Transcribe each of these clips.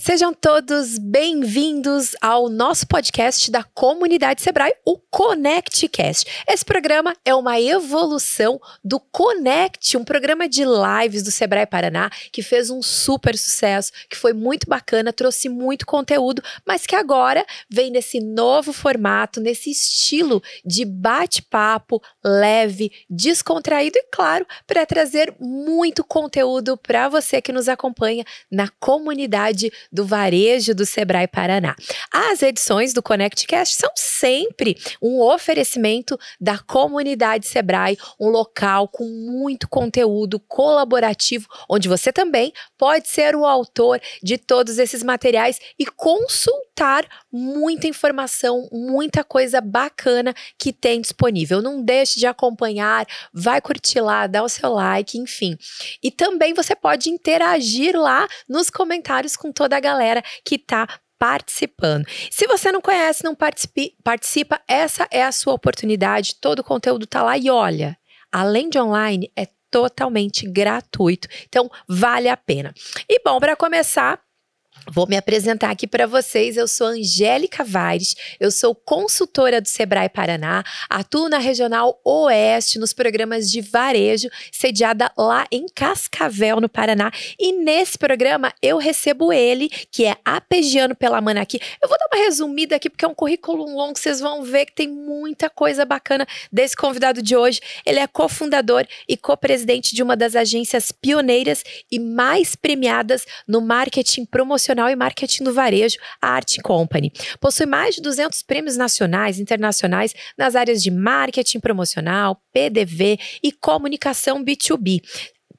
Sejam todos bem-vindos ao nosso podcast da comunidade Sebrae, o ConnectCast. Esse programa é uma evolução do Connect, um programa de lives do Sebrae Paraná que fez um super sucesso, que foi muito bacana, trouxe muito conteúdo, mas que agora vem nesse novo formato, nesse estilo de bate-papo leve, descontraído e, claro, para trazer muito conteúdo para você que nos acompanha na comunidade do Varejo do Sebrae Paraná. As edições do ConnectCast são sempre um oferecimento da comunidade Sebrae, um local com muito conteúdo colaborativo, onde você também pode ser o autor de todos esses materiais e consultar muita informação, muita coisa bacana que tem disponível. Não deixe de acompanhar, vai curtir lá, dá o seu like, enfim. E também você pode interagir lá nos comentários com toda da galera que está participando. Se você não conhece, não participe, participa, essa é a sua oportunidade. Todo o conteúdo está lá e olha, além de online, é totalmente gratuito. Então, vale a pena. E bom, para começar, Vou me apresentar aqui para vocês. Eu sou Angélica Vares, eu sou consultora do Sebrae Paraná, atuo na Regional Oeste, nos programas de varejo, sediada lá em Cascavel, no Paraná. E nesse programa eu recebo ele, que é Apegiano pela Aqui Eu vou dar uma resumida aqui, porque é um currículo longo, vocês vão ver que tem muita coisa bacana desse convidado de hoje. Ele é cofundador e co-presidente de uma das agências pioneiras e mais premiadas no marketing promocional Nacional e Marketing do Varejo, a Art Company. Possui mais de 200 prêmios nacionais e internacionais nas áreas de marketing promocional, PDV e comunicação B2B.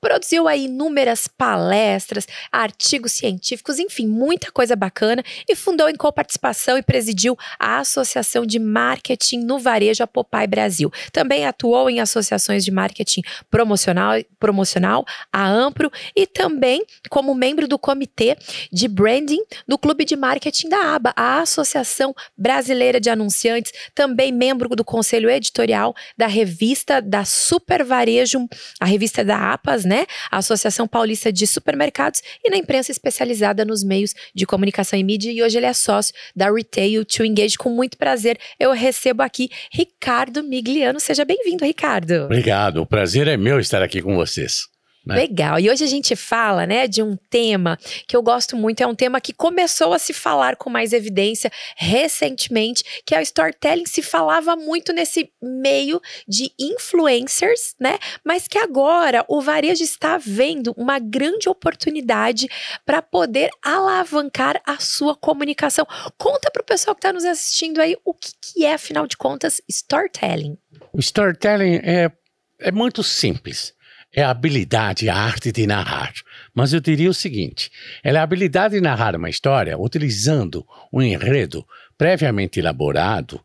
Produziu aí inúmeras palestras, artigos científicos, enfim, muita coisa bacana e fundou em coparticipação e presidiu a Associação de Marketing no Varejo a Popai Brasil. Também atuou em associações de marketing promocional, promocional a Ampro e também como membro do comitê de branding do Clube de Marketing da ABA, a Associação Brasileira de Anunciantes, também membro do conselho editorial da revista da Super Varejo, a revista da APAS, né? né? A Associação Paulista de Supermercados e na imprensa especializada nos meios de comunicação e mídia. E hoje ele é sócio da Retail to Engage. Com muito prazer, eu recebo aqui Ricardo Migliano. Seja bem-vindo, Ricardo. Obrigado. O prazer é meu estar aqui com vocês. Né? Legal. E hoje a gente fala, né, de um tema que eu gosto muito, é um tema que começou a se falar com mais evidência recentemente, que é o storytelling, se falava muito nesse meio de influencers, né? Mas que agora o varejo está vendo uma grande oportunidade para poder alavancar a sua comunicação. Conta para o pessoal que está nos assistindo aí o que, que é, afinal de contas, storytelling. O storytelling é, é muito simples é a habilidade, a arte de narrar. Mas eu diria o seguinte: ela é a habilidade de narrar uma história utilizando um enredo previamente elaborado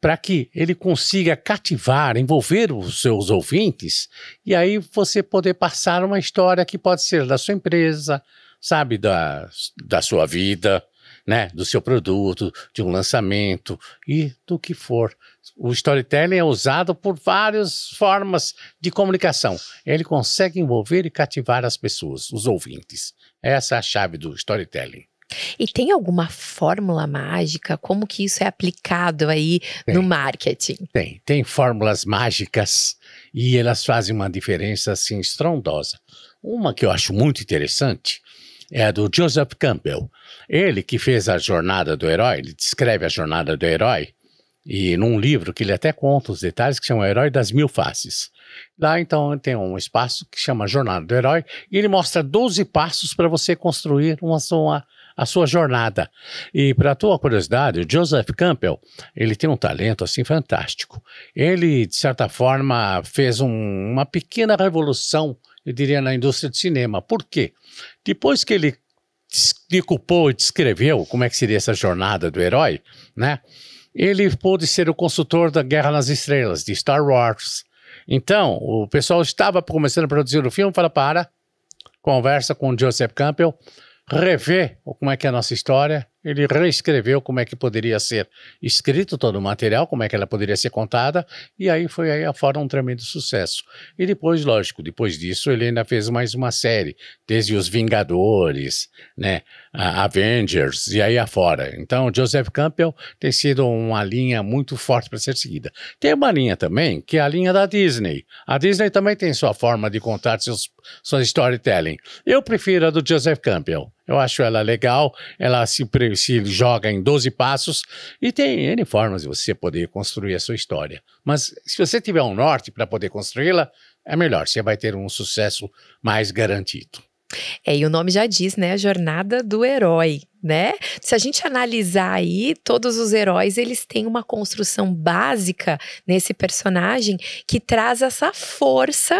para que ele consiga cativar, envolver os seus ouvintes e aí você poder passar uma história que pode ser da sua empresa, sabe, da, da sua vida, né, do seu produto, de um lançamento e do que for. O storytelling é usado por várias formas de comunicação. Ele consegue envolver e cativar as pessoas, os ouvintes. Essa é a chave do storytelling. E tem alguma fórmula mágica? Como que isso é aplicado aí tem, no marketing? Tem, tem fórmulas mágicas e elas fazem uma diferença assim estrondosa. Uma que eu acho muito interessante é a do Joseph Campbell. Ele que fez a jornada do herói, ele descreve a jornada do herói, e num livro que ele até conta os detalhes, que chama o Herói das Mil Faces. Lá, então, tem um espaço que chama Jornada do Herói, e ele mostra 12 passos para você construir uma, uma, a sua jornada. E para tua curiosidade, o Joseph Campbell, ele tem um talento assim fantástico. Ele, de certa forma, fez um, uma pequena revolução, eu diria, na indústria de cinema. Por quê? Depois que ele decupou e descreveu como é que seria essa jornada do herói, né? Ele pôde ser o consultor da Guerra nas Estrelas, de Star Wars. Então, o pessoal estava começando a produzir o filme, fala, para, conversa com o Joseph Campbell, revê como é que é a nossa história, ele reescreveu como é que poderia ser escrito todo o material, como é que ela poderia ser contada, e aí foi aí afora um tremendo sucesso. E depois, lógico, depois disso ele ainda fez mais uma série, desde Os Vingadores, né, Avengers, e aí afora. Então, Joseph Campbell tem sido uma linha muito forte para ser seguida. Tem uma linha também, que é a linha da Disney. A Disney também tem sua forma de contar seus, sua storytelling. Eu prefiro a do Joseph Campbell. Eu acho ela legal, ela se, se joga em 12 passos e tem N formas de você poder construir a sua história. Mas se você tiver um norte para poder construí-la, é melhor, você vai ter um sucesso mais garantido. É, e o nome já diz, né? A jornada do herói, né? Se a gente analisar aí, todos os heróis, eles têm uma construção básica nesse personagem que traz essa força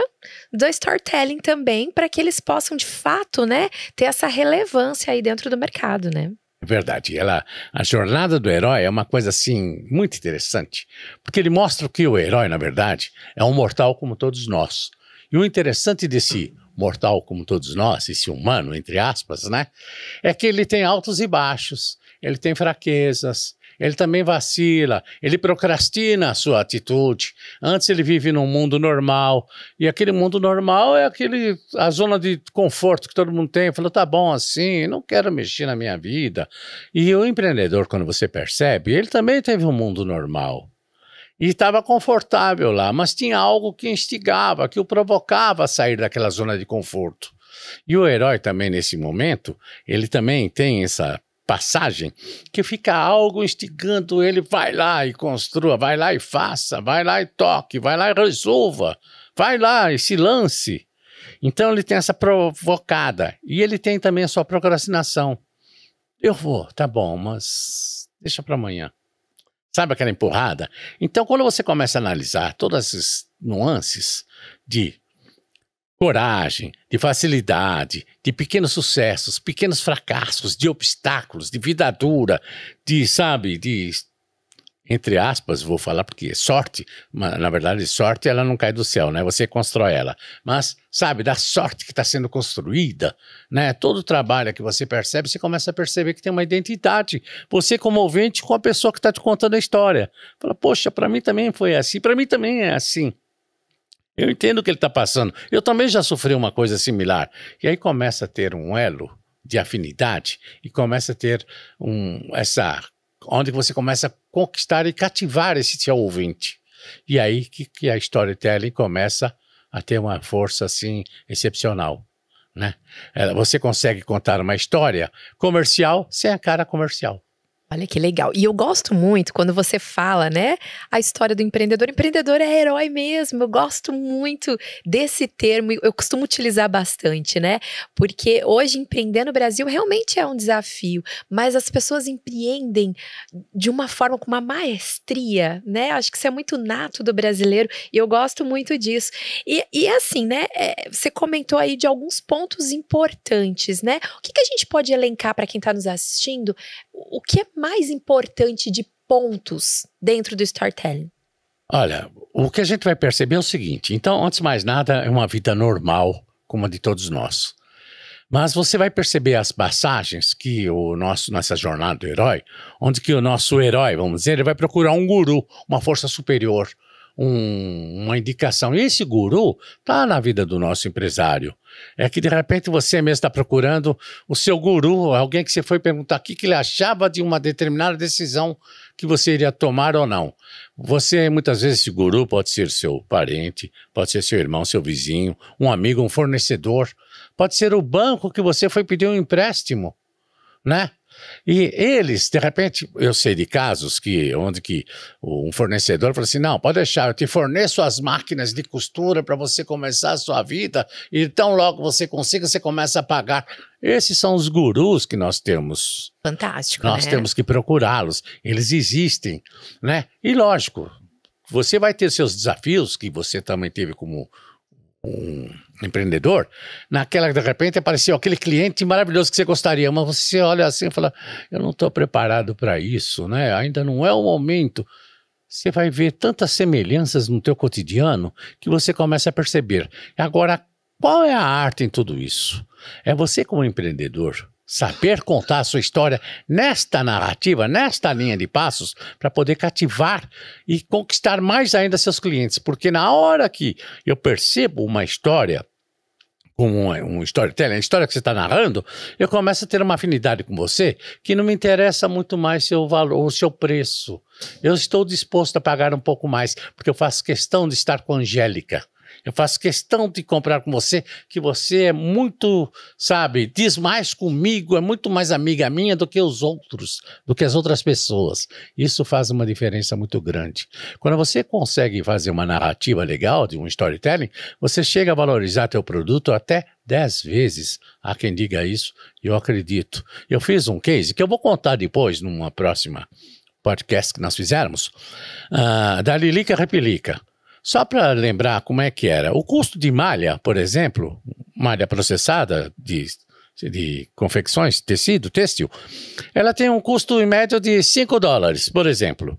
do storytelling também para que eles possam de fato, né, ter essa relevância aí dentro do mercado, né? É verdade. Ela, a jornada do herói é uma coisa assim muito interessante, porque ele mostra que o herói, na verdade, é um mortal como todos nós. E o interessante desse mortal como todos nós, esse humano, entre aspas, né? É que ele tem altos e baixos, ele tem fraquezas, ele também vacila, ele procrastina a sua atitude. Antes ele vive num mundo normal, e aquele mundo normal é aquele a zona de conforto que todo mundo tem. Falou, tá bom assim, não quero mexer na minha vida. E o empreendedor, quando você percebe, ele também teve um mundo normal e estava confortável lá, mas tinha algo que instigava, que o provocava a sair daquela zona de conforto. E o herói também nesse momento, ele também tem essa passagem que fica algo instigando ele, vai lá e construa, vai lá e faça, vai lá e toque, vai lá e resolva, vai lá e se lance. Então ele tem essa provocada e ele tem também a sua procrastinação. Eu vou, tá bom, mas deixa para amanhã. Sabe aquela empurrada? Então, quando você começa a analisar todas as nuances de coragem, de facilidade, de pequenos sucessos, pequenos fracassos, de obstáculos, de vida dura, de, sabe, de entre aspas, vou falar porque sorte, na verdade, sorte ela não cai do céu, né? Você constrói ela. Mas, sabe, da sorte que está sendo construída, né? Todo trabalho que você percebe, você começa a perceber que tem uma identidade. Você, é como ouvinte, com a pessoa que está te contando a história. Fala, poxa, para mim também foi assim, para mim também é assim. Eu entendo o que ele está passando. Eu também já sofri uma coisa similar. E aí começa a ter um elo de afinidade e começa a ter um, essa onde você começa a conquistar e cativar esse seu ouvinte. E aí que, que a storytelling começa a ter uma força assim excepcional. Né? É, você consegue contar uma história comercial sem a cara comercial. Olha que legal. E eu gosto muito quando você fala, né, a história do empreendedor. Empreendedor é herói mesmo. Eu gosto muito desse termo. Eu costumo utilizar bastante, né? Porque hoje empreender no Brasil realmente é um desafio, mas as pessoas empreendem de uma forma com uma maestria, né? Acho que isso é muito nato do brasileiro e eu gosto muito disso. E, e assim, né, é, você comentou aí de alguns pontos importantes, né? O que, que a gente pode elencar para quem está nos assistindo? O que é mais importante de pontos dentro do storytelling? Olha, o que a gente vai perceber é o seguinte: então, antes de mais nada, é uma vida normal, como a de todos nós. Mas você vai perceber as passagens que o nosso, nessa jornada do herói, onde que o nosso herói, vamos dizer, ele vai procurar um guru, uma força superior, um, uma indicação. E esse guru está na vida do nosso empresário, é que de repente você mesmo está procurando o seu guru, alguém que você foi perguntar o que, ele achava de uma determinada decisão que você iria tomar ou não. Você, muitas vezes, esse guru pode ser seu parente, pode ser seu irmão, seu vizinho, um amigo, um fornecedor, pode ser o banco que você foi pedir um empréstimo, né? E eles, de repente, eu sei de casos que onde que um fornecedor fala assim: não, pode deixar, eu te forneço as máquinas de costura para você começar a sua vida, e tão logo você consiga, você começa a pagar. Esses são os gurus que nós temos. Fantástico. Nós né? temos que procurá-los. Eles existem, né? E lógico, você vai ter seus desafios, que você também teve como um empreendedor, naquela, de repente, apareceu aquele cliente maravilhoso que você gostaria, mas você olha assim e fala, eu não estou preparado para isso, né? Ainda não é o momento. Você vai ver tantas semelhanças no teu cotidiano que você começa a perceber. Agora, qual é a arte em tudo isso? É você como empreendedor Saber contar a sua história nesta narrativa, nesta linha de passos, para poder cativar e conquistar mais ainda seus clientes. Porque na hora que eu percebo uma história, como um, um storytelling, a história que você está narrando, eu começo a ter uma afinidade com você que não me interessa muito mais seu valor ou seu preço. Eu estou disposto a pagar um pouco mais, porque eu faço questão de estar com Angélica. Eu faço questão de comprar com você, que você é muito, sabe, diz mais comigo, é muito mais amiga minha do que os outros, do que as outras pessoas. Isso faz uma diferença muito grande. Quando você consegue fazer uma narrativa legal de um storytelling, você chega a valorizar teu produto até dez vezes. Há quem diga isso, eu acredito. Eu fiz um case que eu vou contar depois numa próxima podcast que nós fizermos, uh, da Lilica Repelica. Só para lembrar como é que era, o custo de malha, por exemplo, malha processada de, de confecções, tecido, têxtil, ela tem um custo em média de 5 dólares, por exemplo.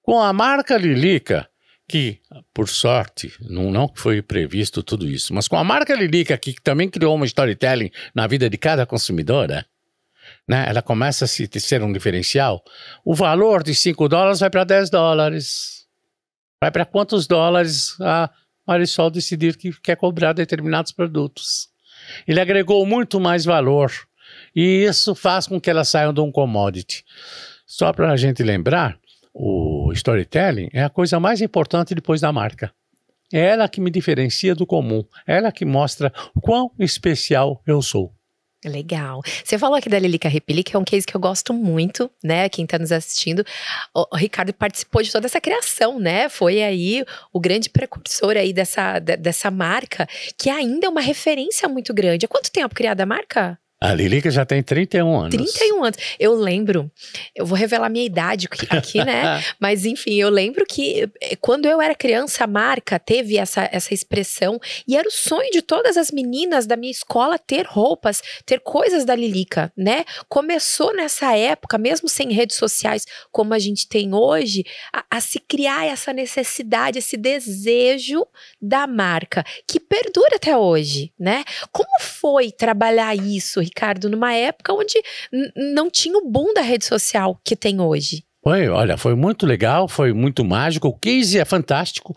Com a marca Lilica, que, por sorte, não, não foi previsto tudo isso, mas com a marca Lilica, que também criou uma storytelling na vida de cada consumidora, né, ela começa a se, ser um diferencial, o valor de 5 dólares vai para 10 dólares. Vai para quantos dólares ah, a Marisol decidir que quer cobrar determinados produtos. Ele agregou muito mais valor e isso faz com que elas saiam de um commodity. Só para a gente lembrar, o storytelling é a coisa mais importante depois da marca. É ela que me diferencia do comum, é ela que mostra quão especial eu sou. Legal. Você falou aqui da Lilica Repili, que é um case que eu gosto muito, né? Quem está nos assistindo. O, Ricardo participou de toda essa criação, né? Foi aí o grande precursor aí dessa, dessa marca, que ainda é uma referência muito grande. Há quanto tempo criada a marca? A Lilica já tem 31 anos. 31 anos. Eu lembro, eu vou revelar minha idade aqui, né? Mas enfim, eu lembro que eh, quando eu era criança, a marca teve essa, essa expressão e era o sonho de todas as meninas da minha escola ter roupas, ter coisas da Lilica, né? Começou nessa época, mesmo sem redes sociais como a gente tem hoje, a, a se criar essa necessidade, esse desejo da marca, que perdura até hoje, né? Como foi trabalhar isso? Ricardo, numa época onde não tinha o boom da rede social que tem hoje. Foi, olha, foi muito legal, foi muito mágico. O case é fantástico.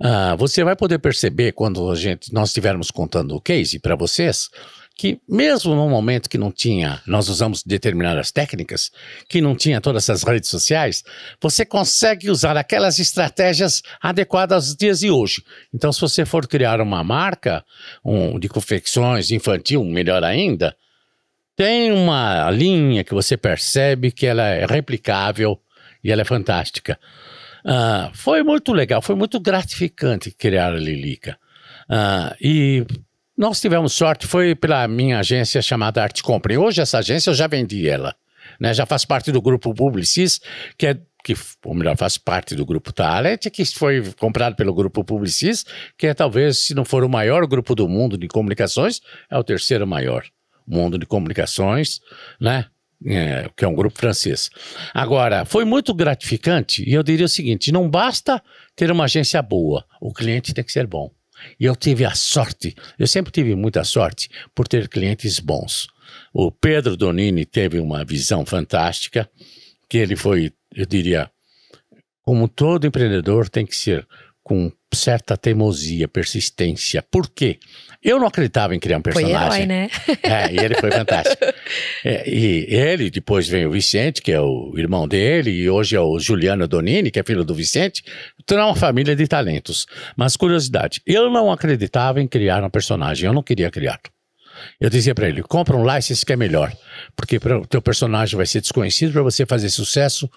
Ah, você vai poder perceber quando a gente, nós estivermos contando o case para vocês, que mesmo no momento que não tinha, nós usamos determinadas técnicas, que não tinha todas essas redes sociais, você consegue usar aquelas estratégias adequadas aos dias de hoje. Então, se você for criar uma marca um, de confecções infantil, melhor ainda, tem uma linha que você percebe que ela é replicável e ela é fantástica. Ah, foi muito legal, foi muito gratificante criar a Lilica. Ah, e nós tivemos sorte, foi pela minha agência chamada Arte Compre. hoje essa agência eu já vendi ela. Né? Já faz parte do grupo Publicis, que é que, ou melhor, faz parte do grupo Talent, que foi comprado pelo grupo Publicis, que é talvez, se não for o maior grupo do mundo de comunicações, é o terceiro maior. Mundo de Comunicações, né? É, que é um grupo francês. Agora, foi muito gratificante e eu diria o seguinte: não basta ter uma agência boa, o cliente tem que ser bom. E eu tive a sorte, eu sempre tive muita sorte por ter clientes bons. O Pedro Donini teve uma visão fantástica, que ele foi, eu diria, como todo empreendedor tem que ser com certa teimosia, persistência. Por quê? Eu não acreditava em criar um personagem. Foi herói, né? É, e ele foi fantástico. É, e ele, depois vem o Vicente, que é o irmão dele, e hoje é o Juliano Donini, que é filho do Vicente. Então é uma família de talentos. Mas curiosidade, eu não acreditava em criar um personagem, eu não queria criar. Eu dizia para ele, compra um license que é melhor, porque o teu personagem vai ser desconhecido, para você fazer sucesso,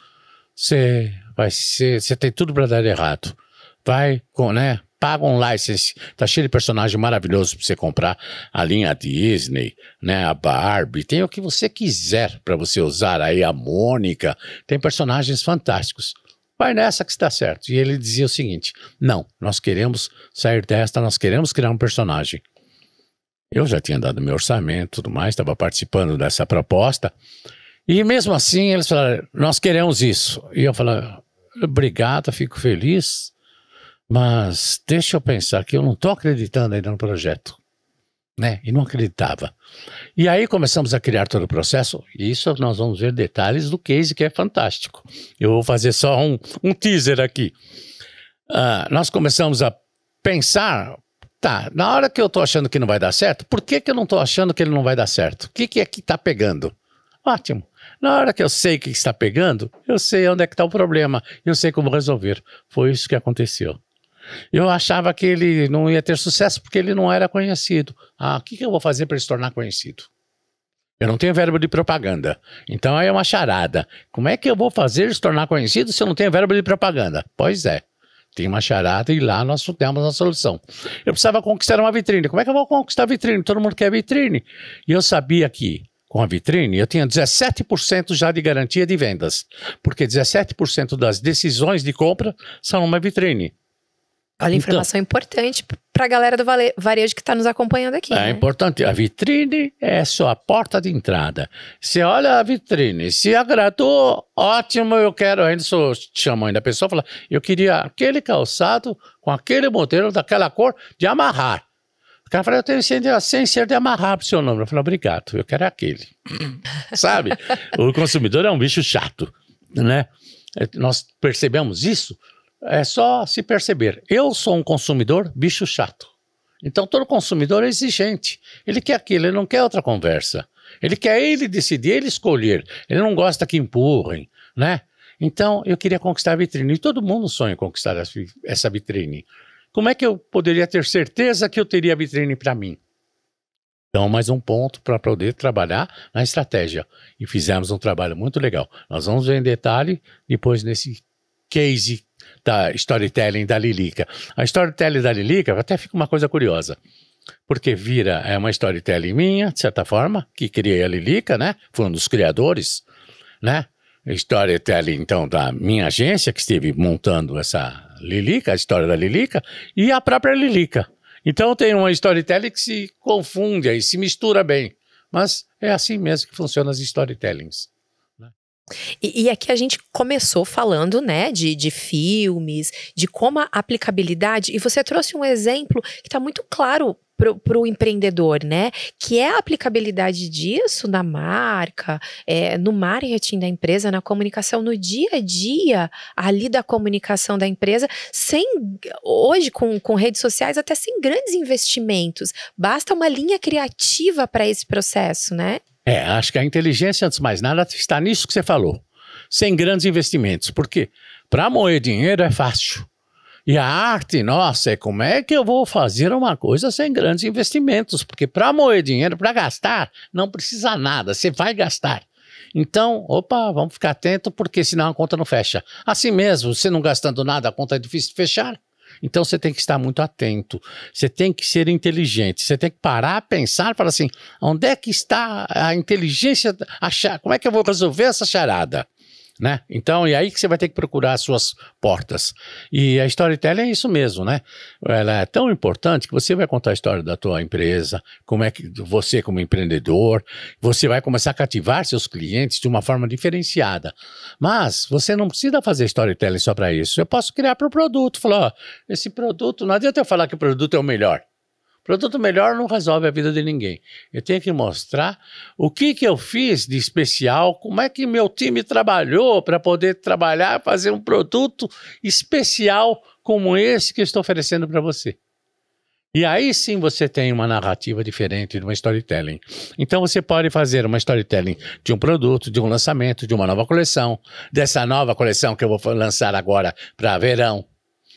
você vai ser, você tem tudo para dar errado. Vai, com, né? paga um license. Tá cheio de personagem maravilhoso para você comprar. A linha Disney, né? A Barbie. Tem o que você quiser para você usar aí. A Mônica. Tem personagens fantásticos. Vai nessa que está certo. E ele dizia o seguinte: não, nós queremos sair desta, nós queremos criar um personagem. Eu já tinha dado meu orçamento tudo mais, estava participando dessa proposta. E mesmo assim, eles falaram: nós queremos isso. E eu falei: obrigado, fico feliz mas deixa eu pensar que eu não estou acreditando ainda no projeto. Né? E não acreditava. E aí começamos a criar todo o processo, e isso nós vamos ver detalhes do case que é fantástico. Eu vou fazer só um, um teaser aqui. Uh, nós começamos a pensar, tá, na hora que eu estou achando que não vai dar certo, por que, que eu não estou achando que ele não vai dar certo? O que, que é que está pegando? Ótimo. Na hora que eu sei o que está pegando, eu sei onde é que está o problema, eu sei como resolver. Foi isso que aconteceu. Eu achava que ele não ia ter sucesso porque ele não era conhecido. Ah, o que, que eu vou fazer para ele se tornar conhecido? Eu não tenho verbo de propaganda. Então aí é uma charada. Como é que eu vou fazer se tornar conhecido se eu não tenho verbo de propaganda? Pois é. Tem uma charada e lá nós temos a solução. Eu precisava conquistar uma vitrine. Como é que eu vou conquistar a vitrine? Todo mundo quer vitrine. E eu sabia que com a vitrine eu tinha 17% já de garantia de vendas. Porque 17% das decisões de compra são numa vitrine. Olha, então- informação então, importante para a galera do varejo que está nos acompanhando aqui. É né? importante. A vitrine é só a porta de entrada. Você olha a vitrine, se agradou, ótimo, eu quero. Ainda sou chamando ainda a pessoa fala, eu queria aquele calçado com aquele modelo daquela cor de amarrar. O cara falou, eu tenho sem ser de amarrar pro seu nome. Eu falei, obrigado, eu quero aquele. Sabe? O consumidor é um bicho chato, né? É, nós percebemos isso é só se perceber. Eu sou um consumidor bicho chato. Então todo consumidor é exigente. Ele quer aquilo, ele não quer outra conversa. Ele quer ele decidir, ele escolher. Ele não gosta que empurrem, né? Então eu queria conquistar a vitrine. E todo mundo sonha em conquistar essa vitrine. Como é que eu poderia ter certeza que eu teria a vitrine para mim? Então, mais um ponto para poder trabalhar na estratégia. E fizemos um trabalho muito legal. Nós vamos ver em detalhe depois nesse case da storytelling da Lilica. A storytelling da Lilica até fica uma coisa curiosa. Porque vira é uma storytelling minha, de certa forma, que criei a Lilica, né? Foi um dos criadores, né? Storytelling, então, da minha agência, que esteve montando essa Lilica, a história da Lilica, e a própria Lilica. Então tem uma storytelling que se confunde aí, se mistura bem. Mas é assim mesmo que funcionam as storytellings. E, e, aqui é a gente começou falando, né, de, de filmes, de como a aplicabilidade, e você trouxe um exemplo que está muito claro para o empreendedor, né? Que é a aplicabilidade disso na marca, é, no marketing da empresa, na comunicação, no dia a dia ali da comunicação da empresa, sem hoje com, com redes sociais, até sem grandes investimentos. Basta uma linha criativa para esse processo, né? É, acho que a inteligência, antes de mais nada, está nisso que você falou. Sem grandes investimentos. Porque para moer dinheiro é fácil. E a arte, nossa, é como é que eu vou fazer uma coisa sem grandes investimentos? Porque para moer dinheiro, para gastar, não precisa nada, você vai gastar. Então, opa, vamos ficar atento, porque senão a conta não fecha. Assim mesmo, você não gastando nada, a conta é difícil de fechar. Então você tem que estar muito atento, você tem que ser inteligente, você tem que parar, pensar e falar assim: onde é que está a inteligência? A, como é que eu vou resolver essa charada? né? Então, e aí que você vai ter que procurar as suas portas. E a storytelling é isso mesmo, né? Ela é tão importante que você vai contar a história da tua empresa, como é que você como empreendedor, você vai começar a cativar seus clientes de uma forma diferenciada. Mas você não precisa fazer storytelling só para isso. Eu posso criar para o produto, falar, ó, esse produto, não adianta eu falar que o produto é o melhor. Produto melhor não resolve a vida de ninguém. Eu tenho que mostrar o que, que eu fiz de especial, como é que meu time trabalhou para poder trabalhar, fazer um produto especial como esse que eu estou oferecendo para você. E aí sim você tem uma narrativa diferente de uma storytelling. Então você pode fazer uma storytelling de um produto, de um lançamento, de uma nova coleção, dessa nova coleção que eu vou lançar agora para verão.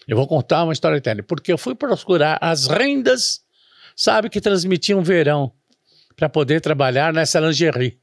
Eu vou contar uma storytelling, porque eu fui procurar as rendas sabe que um verão para poder trabalhar nessa lingerie,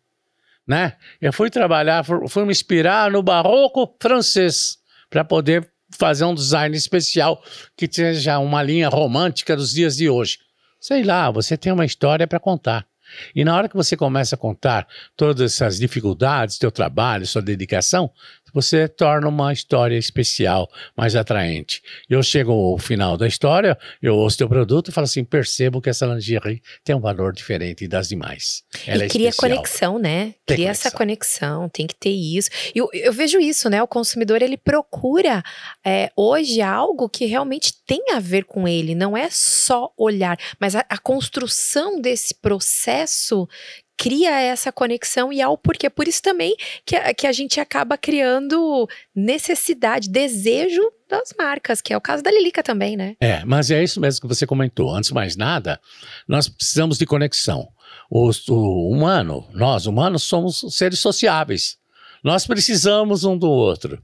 né? Eu fui trabalhar, fui me inspirar no barroco francês para poder fazer um design especial que seja uma linha romântica dos dias de hoje. Sei lá, você tem uma história para contar. E na hora que você começa a contar todas essas dificuldades, teu trabalho, sua dedicação, você torna uma história especial, mais atraente. Eu chego ao final da história, eu ouço teu produto e falo assim: percebo que essa lingerie tem um valor diferente das demais. Ela e é cria é conexão, né? Tem cria conexão. essa conexão, tem que ter isso. E eu, eu, vejo isso, né? O consumidor ele procura é, hoje algo que realmente tem a ver com ele, não é só olhar, mas a, a construção desse processo cria essa conexão e ao é porquê. Por isso também que a, que a gente acaba criando necessidade, desejo das marcas, que é o caso da Lilica também, né? É, mas é isso mesmo que você comentou. Antes de mais nada, nós precisamos de conexão. O, o humano, nós humanos somos seres sociáveis. Nós precisamos um do outro.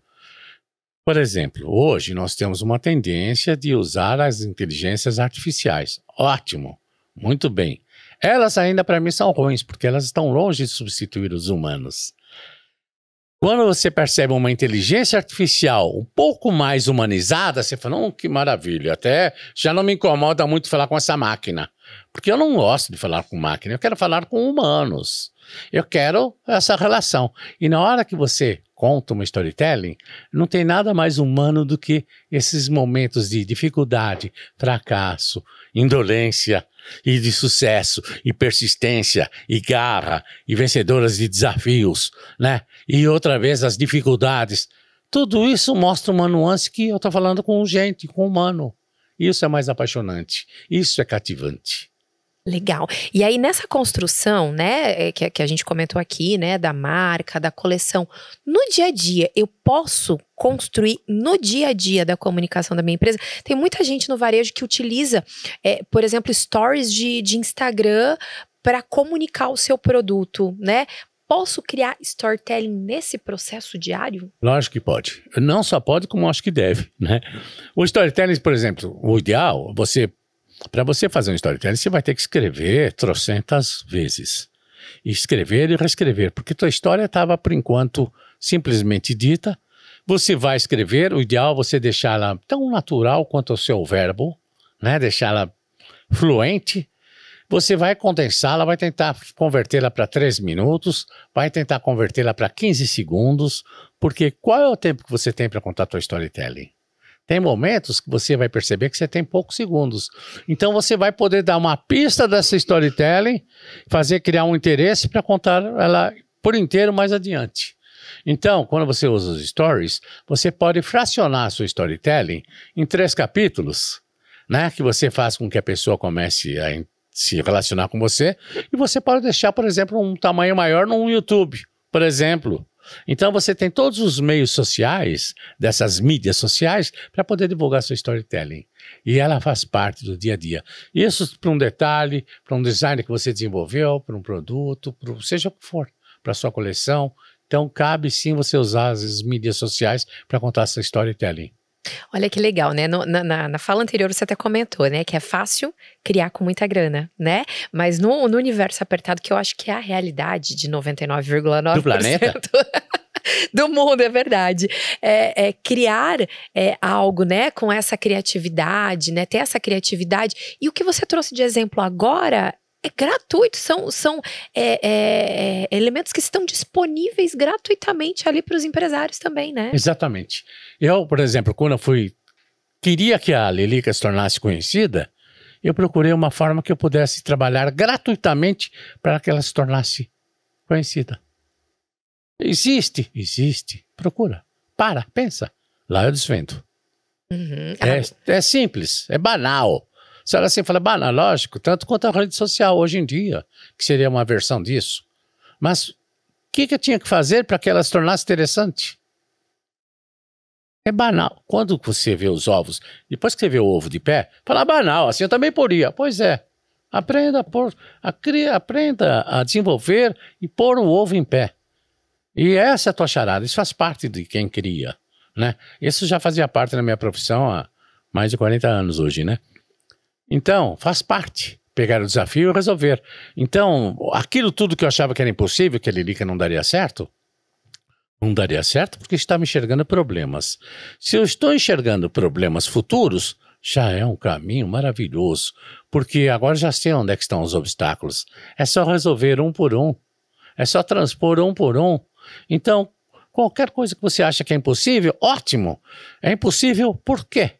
Por exemplo, hoje nós temos uma tendência de usar as inteligências artificiais. Ótimo, muito bem. Elas ainda para mim são ruins, porque elas estão longe de substituir os humanos. Quando você percebe uma inteligência artificial um pouco mais humanizada, você fala, oh, que maravilha, até já não me incomoda muito falar com essa máquina. Porque eu não gosto de falar com máquina, eu quero falar com humanos. Eu quero essa relação. E na hora que você conta uma storytelling, não tem nada mais humano do que esses momentos de dificuldade, fracasso, indolência e de sucesso e persistência e garra e vencedoras de desafios, né? E outra vez as dificuldades. Tudo isso mostra uma nuance que eu estou falando com gente, com humano. Isso é mais apaixonante. Isso é cativante. Legal. E aí, nessa construção, né, eh, que, que, a gente comentou aqui, né, da marca, da coleção, no dia a dia, eu posso construir no dia a dia da comunicação da minha empresa? Tem muita gente no varejo que utiliza, é, por exemplo, stories de, de Instagram para comunicar o seu produto, né? Posso criar storytelling nesse processo diário? Lógico que pode. Não só pode, como acho que deve, né? O storytelling, por exemplo, o ideal, você para você fazer um storytelling, você vai ter que escrever trocentas vezes. escrever e reescrever, porque tua história estava, por enquanto, simplesmente dita. Você vai escrever, o ideal é você deixá-la tão natural quanto o seu verbo, né? deixá-la fluente. Você vai condensá-la, vai tentar convertê-la para 3 minutos, vai tentar convertê-la para 15 segundos, porque qual é o tempo que você tem para contar a tua storytelling? tem momentos que você vai perceber que você tem poucos segundos. Então você vai poder dar uma pista dessa storytelling, fazer criar um interesse para contar ela por inteiro mais adiante. Então, quando você usa os stories, você pode fracionar a sua storytelling em três capítulos, né? Que você faz com que a pessoa comece a se relacionar com você. E você pode deixar, por exemplo, um tamanho maior no YouTube, por exemplo. Então você tem todos os meios sociais, dessas mídias sociais, para poder divulgar seu storytelling. E ela faz parte do dia a dia. Isso para um detalhe, para um design que você desenvolveu, para um produto, pro, seja o que for, para sua coleção. Então cabe sim você usar as mídias sociais para contar seu storytelling. Olha que legal, né? No, na, na, fala anterior você até comentou, né? Que é fácil criar com muita grana, né? Mas no, no universo apertado, que eu acho que é a realidade de 99,9%. Do planeta? do mundo, é verdade. É, é criar é, algo, né, com essa criatividade, né, ter essa criatividade. E o que você trouxe de exemplo agora é gratuito, são, são é, é, é, elementos que estão disponíveis gratuitamente ali para os empresários também, né? Exatamente. Eu, por exemplo, quando eu fui, queria que a Lelica se tornasse conhecida, eu procurei uma forma que eu pudesse trabalhar gratuitamente para que ela se tornasse conhecida. Existe, existe. Procura, para, pensa. Lá eu desvendo. Uhum. É, é simples, é banal. Você olha assim e fala, banal, lógico, tanto quanto a rede social hoje em dia, que seria uma versão disso. Mas o que, que eu tinha que fazer para que ela se tornasse interessante? É banal. Quando você vê os ovos, depois que você vê o ovo de pé, fala ah, banal, assim eu também poria. Pois é. Aprenda a, pôr, a criar, aprenda a desenvolver e pôr o ovo em pé. E essa é a tua charada, isso faz parte de quem cria, né? Isso já fazia parte da minha profissão há mais de 40 anos hoje, né? Então, faz parte pegar o desafio e resolver. Então, aquilo tudo que eu achava que era impossível, que a Lilica não daria certo, não daria certo porque estava enxergando problemas. Se eu estou enxergando problemas futuros, já é um caminho maravilhoso, porque agora já sei onde é que estão os obstáculos. É só resolver um por um. É só transpor um por um. Então, qualquer coisa que você acha que é impossível, ótimo. É impossível por quê?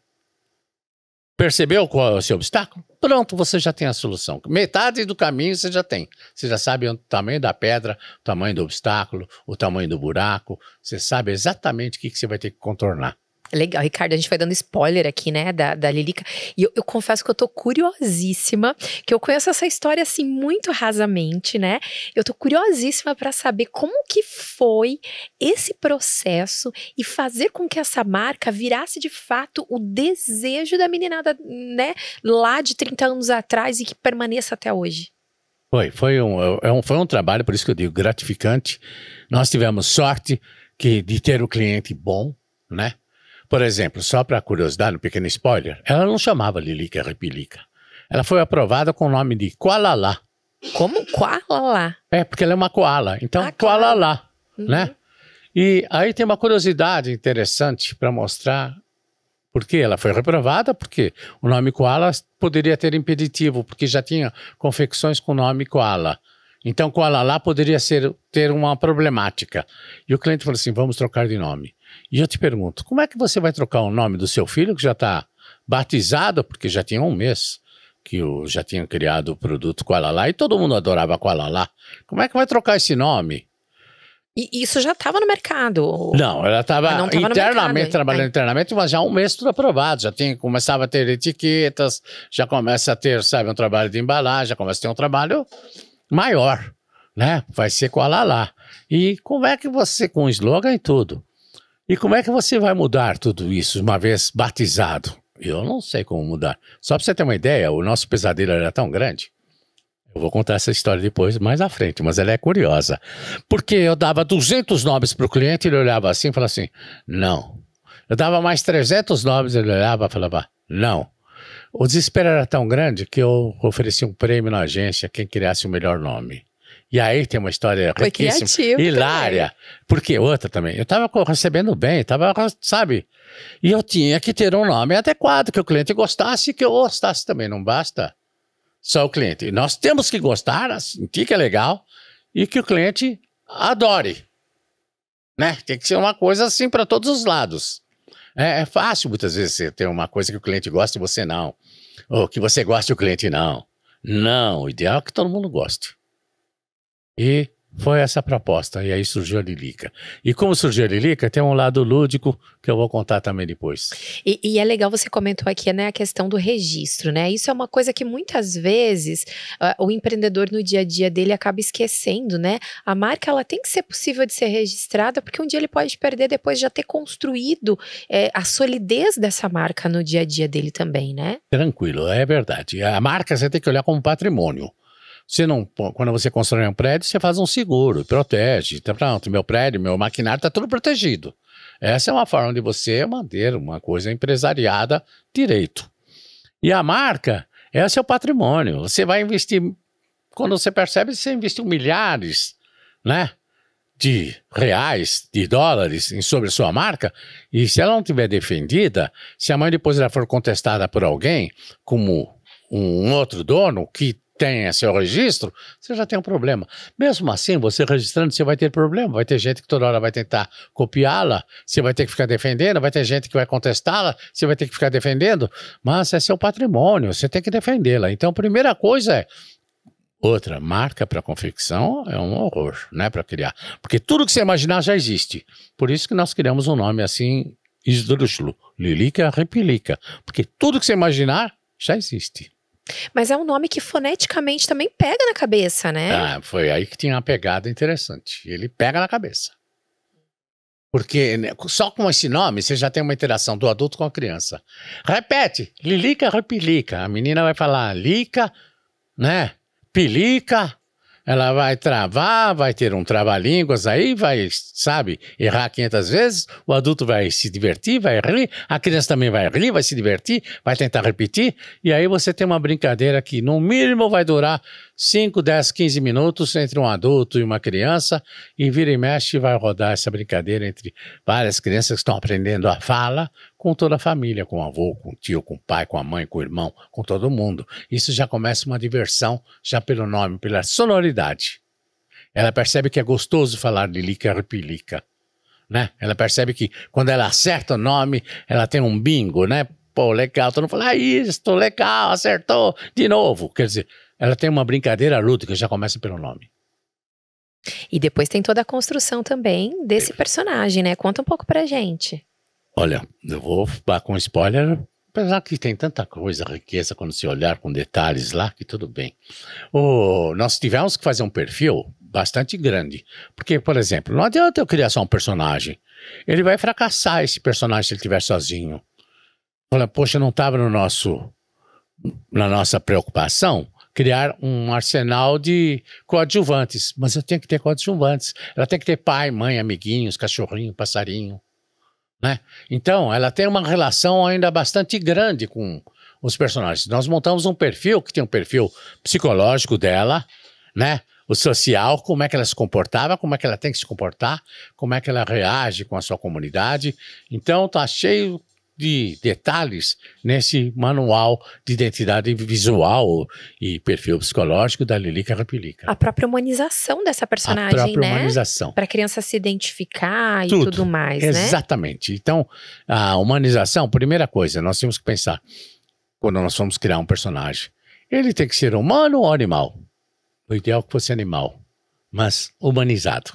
Percebeu qual é o seu obstáculo? Pronto, você já tem a solução. Metade do caminho você já tem. Você já sabe o tamanho da pedra, o tamanho do obstáculo, o tamanho do buraco. Você sabe exatamente o que, que você vai ter que contornar. É legal, Ricardo, a gente foi dando spoiler aqui, né, da, da Lilica. E eu, eu, confesso que eu tô curiosíssima, que eu conheço essa história, assim, muito rasamente, né? Eu tô curiosíssima para saber como que foi esse processo e fazer com que essa marca virasse, de fato, o desejo da meninada, né, lá de 30 anos atrás e que permaneça até hoje. Foi, foi é, é um, foi um trabalho, por isso que eu digo, gratificante. Nós tivemos sorte que, de ter o um cliente bom, né? Por exemplo, só para curiosidade, um pequeno spoiler, ela não chamava Lilica Repilica. Ela foi aprovada com o nome de Qualalá. Como Qualalá? É, porque ela é uma koala. Então, ah, uhum. né? E aí tem uma curiosidade interessante para mostrar por que ela foi reprovada, porque o nome koala poderia ter impeditivo, porque já tinha confecções com o nome koala. Então, Qualalá poderia ser, ter uma problemática. E o cliente falou assim: vamos trocar de nome. E eu te pergunto, como é que você vai trocar o nome do seu filho que já está batizado, porque já tinha um mês que eu já tinha criado o produto Qualalá e todo mundo adorava Qualalá. Como é que vai trocar esse nome? E isso já estava no mercado? Não, ela estava internamente, trabalhando é. internamente, mas já há um mês tudo aprovado. Já tinha, começava a ter etiquetas, já começa a ter, sabe, um trabalho de embalagem, já começa a ter um trabalho maior, né? Vai ser com a Lala. E como é que você, com o slogan e tudo, e como é que você vai mudar tudo isso uma vez batizado? Eu não sei como mudar. Só para você ter uma ideia, o nosso pesadelo era tão grande. Eu vou contar essa história depois, mais à frente, mas ela é curiosa. Porque eu dava 200 nomes para o cliente, ele olhava assim e falava assim, não. Eu dava mais 300 nomes, ele olhava e falava, não. O desespero era tão grande que eu ofereci um prêmio na agência quem criasse o melhor nome. E aí tem uma história Foi riquíssima, criativo hilária. Também. Porque outra também. Eu estava recebendo bem, estava, sabe? E eu tinha que ter um nome adequado, que o cliente gostasse e que eu gostasse também. Não basta só o cliente. Nós temos que gostar, sentir assim, que é legal e que o cliente adore. Né? Tem que ser uma coisa assim para todos os lados. É, é, fácil muitas vezes você ter uma coisa que o cliente gosta e você não. Ou que você gosta e o cliente não. Não, o ideal é que todo mundo goste. E foi essa proposta, e aí surgiu a Lilica. E como surgiu a Lilica, tem um lado lúdico que eu vou contar também depois. E, e, é legal, você comentou aqui né, a questão do registro, né? Isso é uma coisa que muitas vezes uh, o empreendedor no dia a dia dele acaba esquecendo, né? A marca ela tem que ser possível de ser registrada, porque um dia ele pode perder depois de já ter construído é, a solidez dessa marca no dia a dia dele também, né? Tranquilo, é verdade. A marca você tem que olhar como patrimônio. Você não, quando você constrói um prédio, você faz um seguro, protege. Tá pronto, meu prédio, meu maquinário está tudo protegido. Essa é uma forma de você manter uma coisa empresariada direito. E a marca é seu patrimônio. Você vai investir, quando você percebe, você investiu milhares, né? de reais, de dólares sobre sua marca, e se ela não tiver defendida, se a mãe depois ela for contestada por alguém, como um outro dono que tenha seu registro, você já tem um problema. Mesmo assim, você registrando, você vai ter problema. Vai ter gente que toda hora vai tentar copiá-la, você vai ter que ficar defendendo, vai ter gente que vai contestá-la, você vai ter que ficar defendendo, mas é seu patrimônio, você tem que defendê-la. Então, a primeira coisa é. Outra, marca para confecção é um horror, né, para criar. Porque tudo que você imaginar já existe. Por isso que nós criamos um nome assim, esdrúxulo, lilica Repilica. Porque tudo que você imaginar já existe. Mas é um nome que foneticamente também pega na cabeça, né? Ah, foi aí que tinha uma pegada interessante. Ele pega na cabeça. Porque né, só com esse nome você já tem uma interação do adulto com a criança. Repete, lilica, repilica. A menina vai falar lica, né? Pilica, ela vai travar, vai ter um trava-línguas aí, vai, sabe, errar 500 vezes, o adulto vai se divertir, vai rir, a criança também vai rir, vai se divertir, vai tentar repetir, e aí você tem uma brincadeira que no mínimo vai durar 5, 10, 15 minutos entre um adulto e uma criança, e vira e mexe vai rodar essa brincadeira entre várias crianças que estão aprendendo a fala, com toda a família, com o avô, com o tio, com o pai, com a mãe, com o irmão, com todo mundo. Isso já começa uma diversão, já pelo nome, pela sonoridade. Ela percebe que é gostoso falar de lica repilica, né? Ela percebe que quando ela acerta o nome, ela tem um bingo, né? Pô, legal, todo mundo fala, ah, legal, acertou, de novo. Quer dizer, ela tem uma brincadeira lúdica, já começa pelo nome. E depois tem toda a construção também desse personagem, né? Conta um pouco pra gente. Olha, eu vou dar com spoiler, apesar que tem tanta coisa, riqueza, quando se olhar com detalhes lá, que tudo bem. Oh, nós tivemos que fazer um perfil bastante grande. Porque, por exemplo, não adianta eu criar só um personagem. Ele vai fracassar esse personagem se ele estiver sozinho. Olha, poxa, não estava no nosso na nossa preocupação criar um arsenal de coadjuvantes, mas eu tenho que ter coadjuvantes. Ela tem que ter pai, mãe, amiguinhos, cachorrinho, passarinho. Né? Então, ela tem uma relação ainda bastante grande com os personagens. Nós montamos um perfil que tem um perfil psicológico dela, né? O social, como é que ela se comportava, como é que ela tem que se comportar, como é que ela reage com a sua comunidade. Então, tá cheio de detalhes nesse manual de identidade visual e perfil psicológico da Lilica Rapilica. A própria humanização dessa personagem, né? a própria né? humanização. Para a criança se identificar e tudo mais, né? Exatamente. Né? Então, a humanização, primeira coisa, nós temos que pensar quando nós vamos criar um personagem. Ele tem que ser humano ou animal? O ideal é que fosse animal, mas humanizado.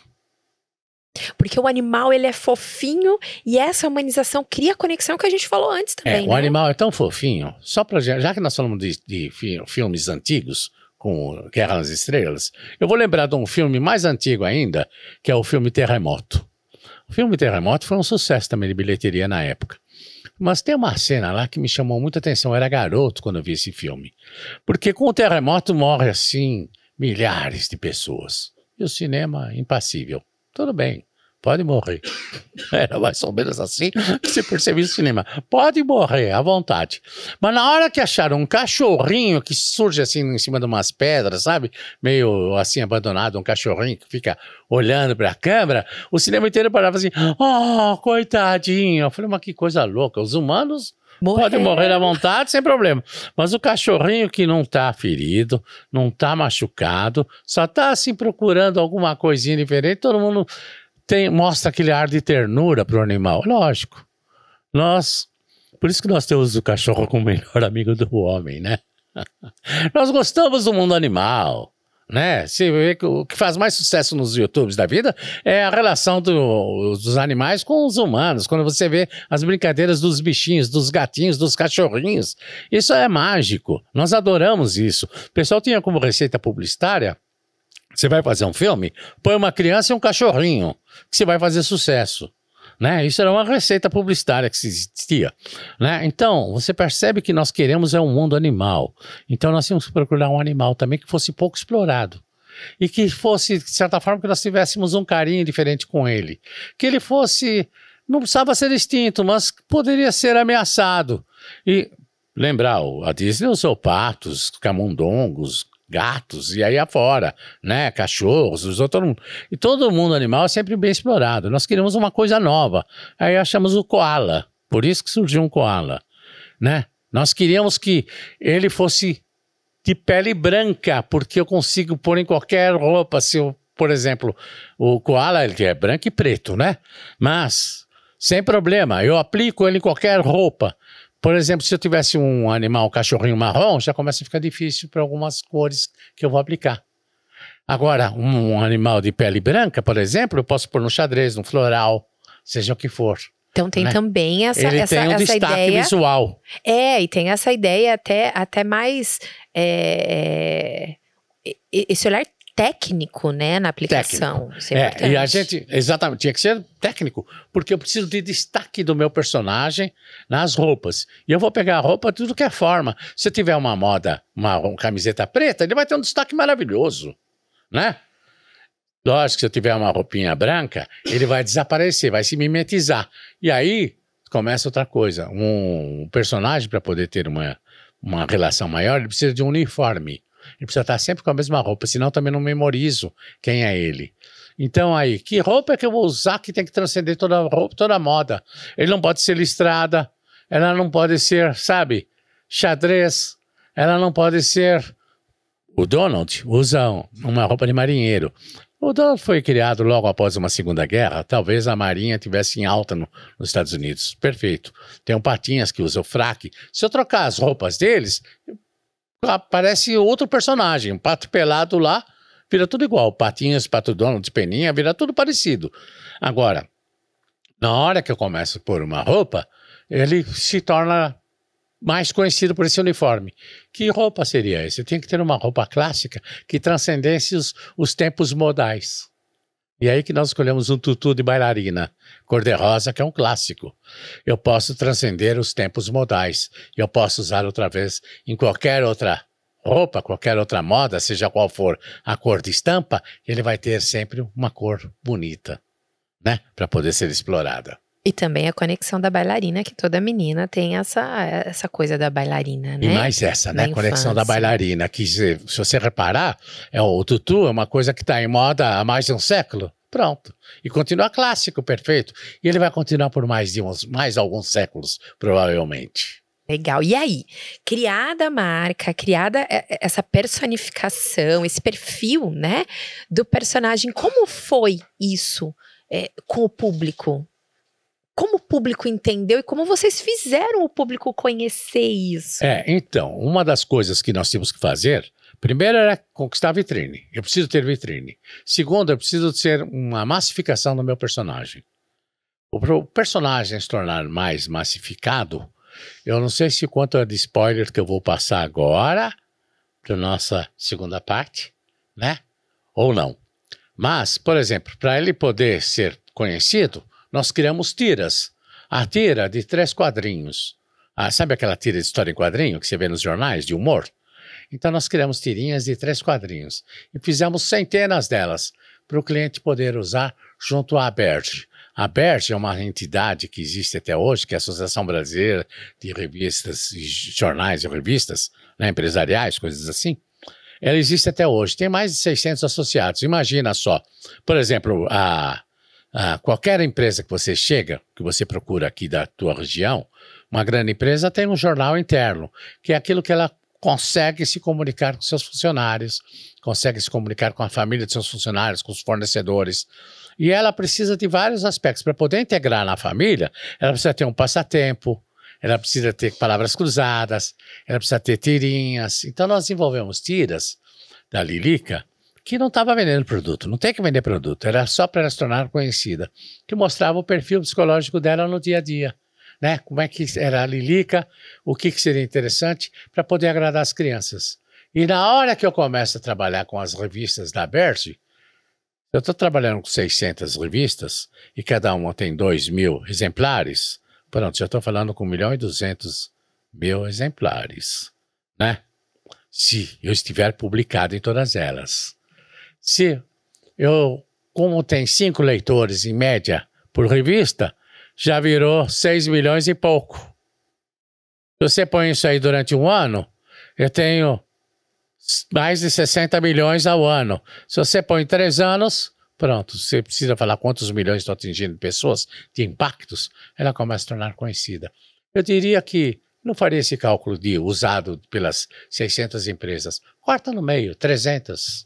Porque o animal, ele é fofinho e essa humanização cria a conexão que a gente falou antes é, também, é, né? O animal é tão fofinho, só pra gente, já que nós falamos de, de filmes antigos, com Guerra nas Estrelas, eu vou lembrar de um filme mais antigo ainda, que é o filme Terremoto. O filme Terremoto foi um sucesso também de bilheteria na época. Mas tem uma cena lá que me chamou muita atenção. Eu era garoto quando eu vi esse filme. Porque com o terremoto morre assim milhares de pessoas. E o cinema impassível. Tudo bem pode morrer. Era mais ou menos assim que se percebia cinema. Pode morrer, à vontade. Mas na hora que acharam um cachorrinho que surge assim em cima de umas pedras, sabe? Meio assim abandonado, um cachorrinho que fica olhando para a câmera, o cinema inteiro parava assim: oh, coitadinho. Eu falei, mas que coisa louca. Os humanos. Morrer. Pode morrer à vontade, sem problema. Mas o cachorrinho que não está ferido, não está machucado, só está assim procurando alguma coisinha diferente, todo mundo tem, mostra aquele ar de ternura para o animal. Lógico. Nós. Por isso que nós temos o cachorro como melhor amigo do homem, né? nós gostamos do mundo animal né? Se o que faz mais sucesso nos YouTubes da vida é a relação do, dos animais com os humanos. Quando você vê as brincadeiras dos bichinhos, dos gatinhos, dos cachorrinhos, isso é mágico. Nós adoramos isso. O pessoal tinha como receita publicitária você vai fazer um filme? Põe uma criança e um cachorrinho, que você vai fazer sucesso. Né? Isso era uma receita publicitária que existia, né? Então, você percebe que nós queremos é um mundo animal. Então, nós tínhamos que procurar um animal também que fosse pouco explorado. E que fosse, de certa forma, que nós tivéssemos um carinho diferente com ele. Que ele fosse, não precisava ser extinto, mas poderia ser ameaçado. E lembrar, a Disney usou patos, camundongos, gatos e aí afora, né? Cachorros, usou todo mundo. E todo mundo animal é sempre bem explorado. Nós queríamos uma coisa nova. Aí achamos o koala. Por isso que surgiu um koala, né? Nós queríamos que ele fosse de pele branca, porque eu consigo pôr em qualquer roupa. Se eu, por exemplo, o koala ele é branco e preto, né? Mas sem problema, eu aplico ele em qualquer roupa. Por exemplo, se eu tivesse um animal, um cachorrinho marrom, já começa a ficar difícil para algumas cores que eu vou aplicar. Agora, um, animal de pele branca, por exemplo, eu posso pôr no xadrez, no floral, seja o que for. Então tem né? também essa, Ele essa, tem um essa ideia. visual. É, e tem essa ideia até, até mais. É, é esse olhar técnico, né, na aplicação. Isso é, é e a gente, exatamente, tinha que ser técnico, porque eu preciso de destaque do meu personagem nas roupas. E eu vou pegar a roupa de tudo que é forma. Se tiver uma moda, uma, uma camiseta preta, ele vai ter um destaque maravilhoso, né? Lógico, se eu tiver uma roupinha branca, ele vai desaparecer, vai se mimetizar. E aí começa outra coisa. Um, um personagem, para poder ter uma, uma relação maior, ele precisa de um uniforme. Ele precisa estar sempre com a mesma roupa, senão também não memorizo quem é ele. Então aí, que roupa é que eu vou usar que tem que transcender toda roupa, toda moda? Ele não pode ser listrada, ela não pode ser, sabe, xadrez, ela não pode ser. O Donald usa uma roupa de marinheiro. O Donald foi criado logo após uma Segunda Guerra. Talvez a Marinha tivesse em alta no, nos Estados Unidos. Perfeito. Tem um Patinhas que usa o fraque. Se eu trocar as roupas deles, aparece ah, outro personagem, um pato pelado lá, vira tudo igual. Patinhas, pato de peninha, vira tudo parecido. Agora, na hora que eu começo a pôr uma roupa, ele se torna mais conhecido por esse uniforme. Que roupa seria essa? Tem que ter uma roupa clássica que transcendesse os, os tempos modais. E aí que nós escolhemos um tutu de bailarina, cor-de-rosa, que é um clássico. Eu posso transcender os tempos modais. Eu posso usar outra vez em qualquer outra roupa, qualquer outra moda, seja qual for a cor de estampa, ele vai ter sempre uma cor bonita, né? Para poder ser explorada. E também a conexão da bailarina, que toda menina tem essa, essa coisa da bailarina, né? E mais essa, né? Da conexão infância. da bailarina, que se, se, você reparar, é o tutu é uma coisa que está em moda há mais de um século. Pronto. E continua clássico, perfeito. E ele vai continuar por mais de uns, mais alguns séculos, provavelmente. Legal. E aí, criada a marca, criada é, é, essa personificação, esse perfil, né, do personagem, como foi isso é, com o público? como o público entendeu e como vocês fizeram o público conhecer isso? É, então, uma das coisas que nós tínhamos que fazer, primeiro era conquistar a vitrine. Eu preciso ter vitrine. Segundo, eu preciso ser uma massificação do meu personagem. O personagem se tornar mais massificado, eu não sei se quanto é de spoiler que eu vou passar agora para nossa segunda parte, né? Ou não. Mas, por exemplo, para ele poder ser conhecido, nós criamos tiras. A tira de três quadrinhos. Ah, sabe aquela tira de história em quadrinho que você vê nos jornais de humor? Então nós criamos tirinhas de três quadrinhos e fizemos centenas delas para o cliente poder usar junto à Berge. A Berge é uma entidade que existe até hoje, que é a Associação Brasileira de Revistas e Jornais e Revistas né, Empresariais, coisas assim. Ela existe até hoje, tem mais de 600 associados. Imagina só, por exemplo, a ah, qualquer empresa que você chega, que você procura aqui da tua região, uma grande empresa tem um jornal interno, que é aquilo que ela consegue se comunicar com seus funcionários, consegue se comunicar com a família de seus funcionários, com os fornecedores. E ela precisa de vários aspectos. Para poder integrar na família, ela precisa ter um passatempo, ela precisa ter palavras cruzadas, ela precisa ter tirinhas. Então, nós desenvolvemos tiras da Lilica que não estava vendendo produto, não tem que vender produto, era só para ela se tornar conhecida, que mostrava o perfil psicológico dela no dia a dia. Né? Como é que era a Lilica, o que, que seria interessante para poder agradar as crianças. E na hora que eu começo a trabalhar com as revistas da Berge, eu estou trabalhando com 600 revistas e cada uma tem 2 mil exemplares. Pronto, já estou falando com 1 milhão e 200 mil exemplares, né? Se eu estiver publicado em todas elas. Se eu, como tem cinco leitores em média por revista, já virou 6 milhões e pouco. Se você põe isso aí durante um ano, eu tenho mais de 60 milhões ao ano. Se você põe três anos, pronto, você precisa falar quantos milhões estão atingindo pessoas, de impactos, ela começa a se tornar conhecida. Eu diria que não faria esse cálculo de usado pelas 600 empresas. Corta no meio, 300.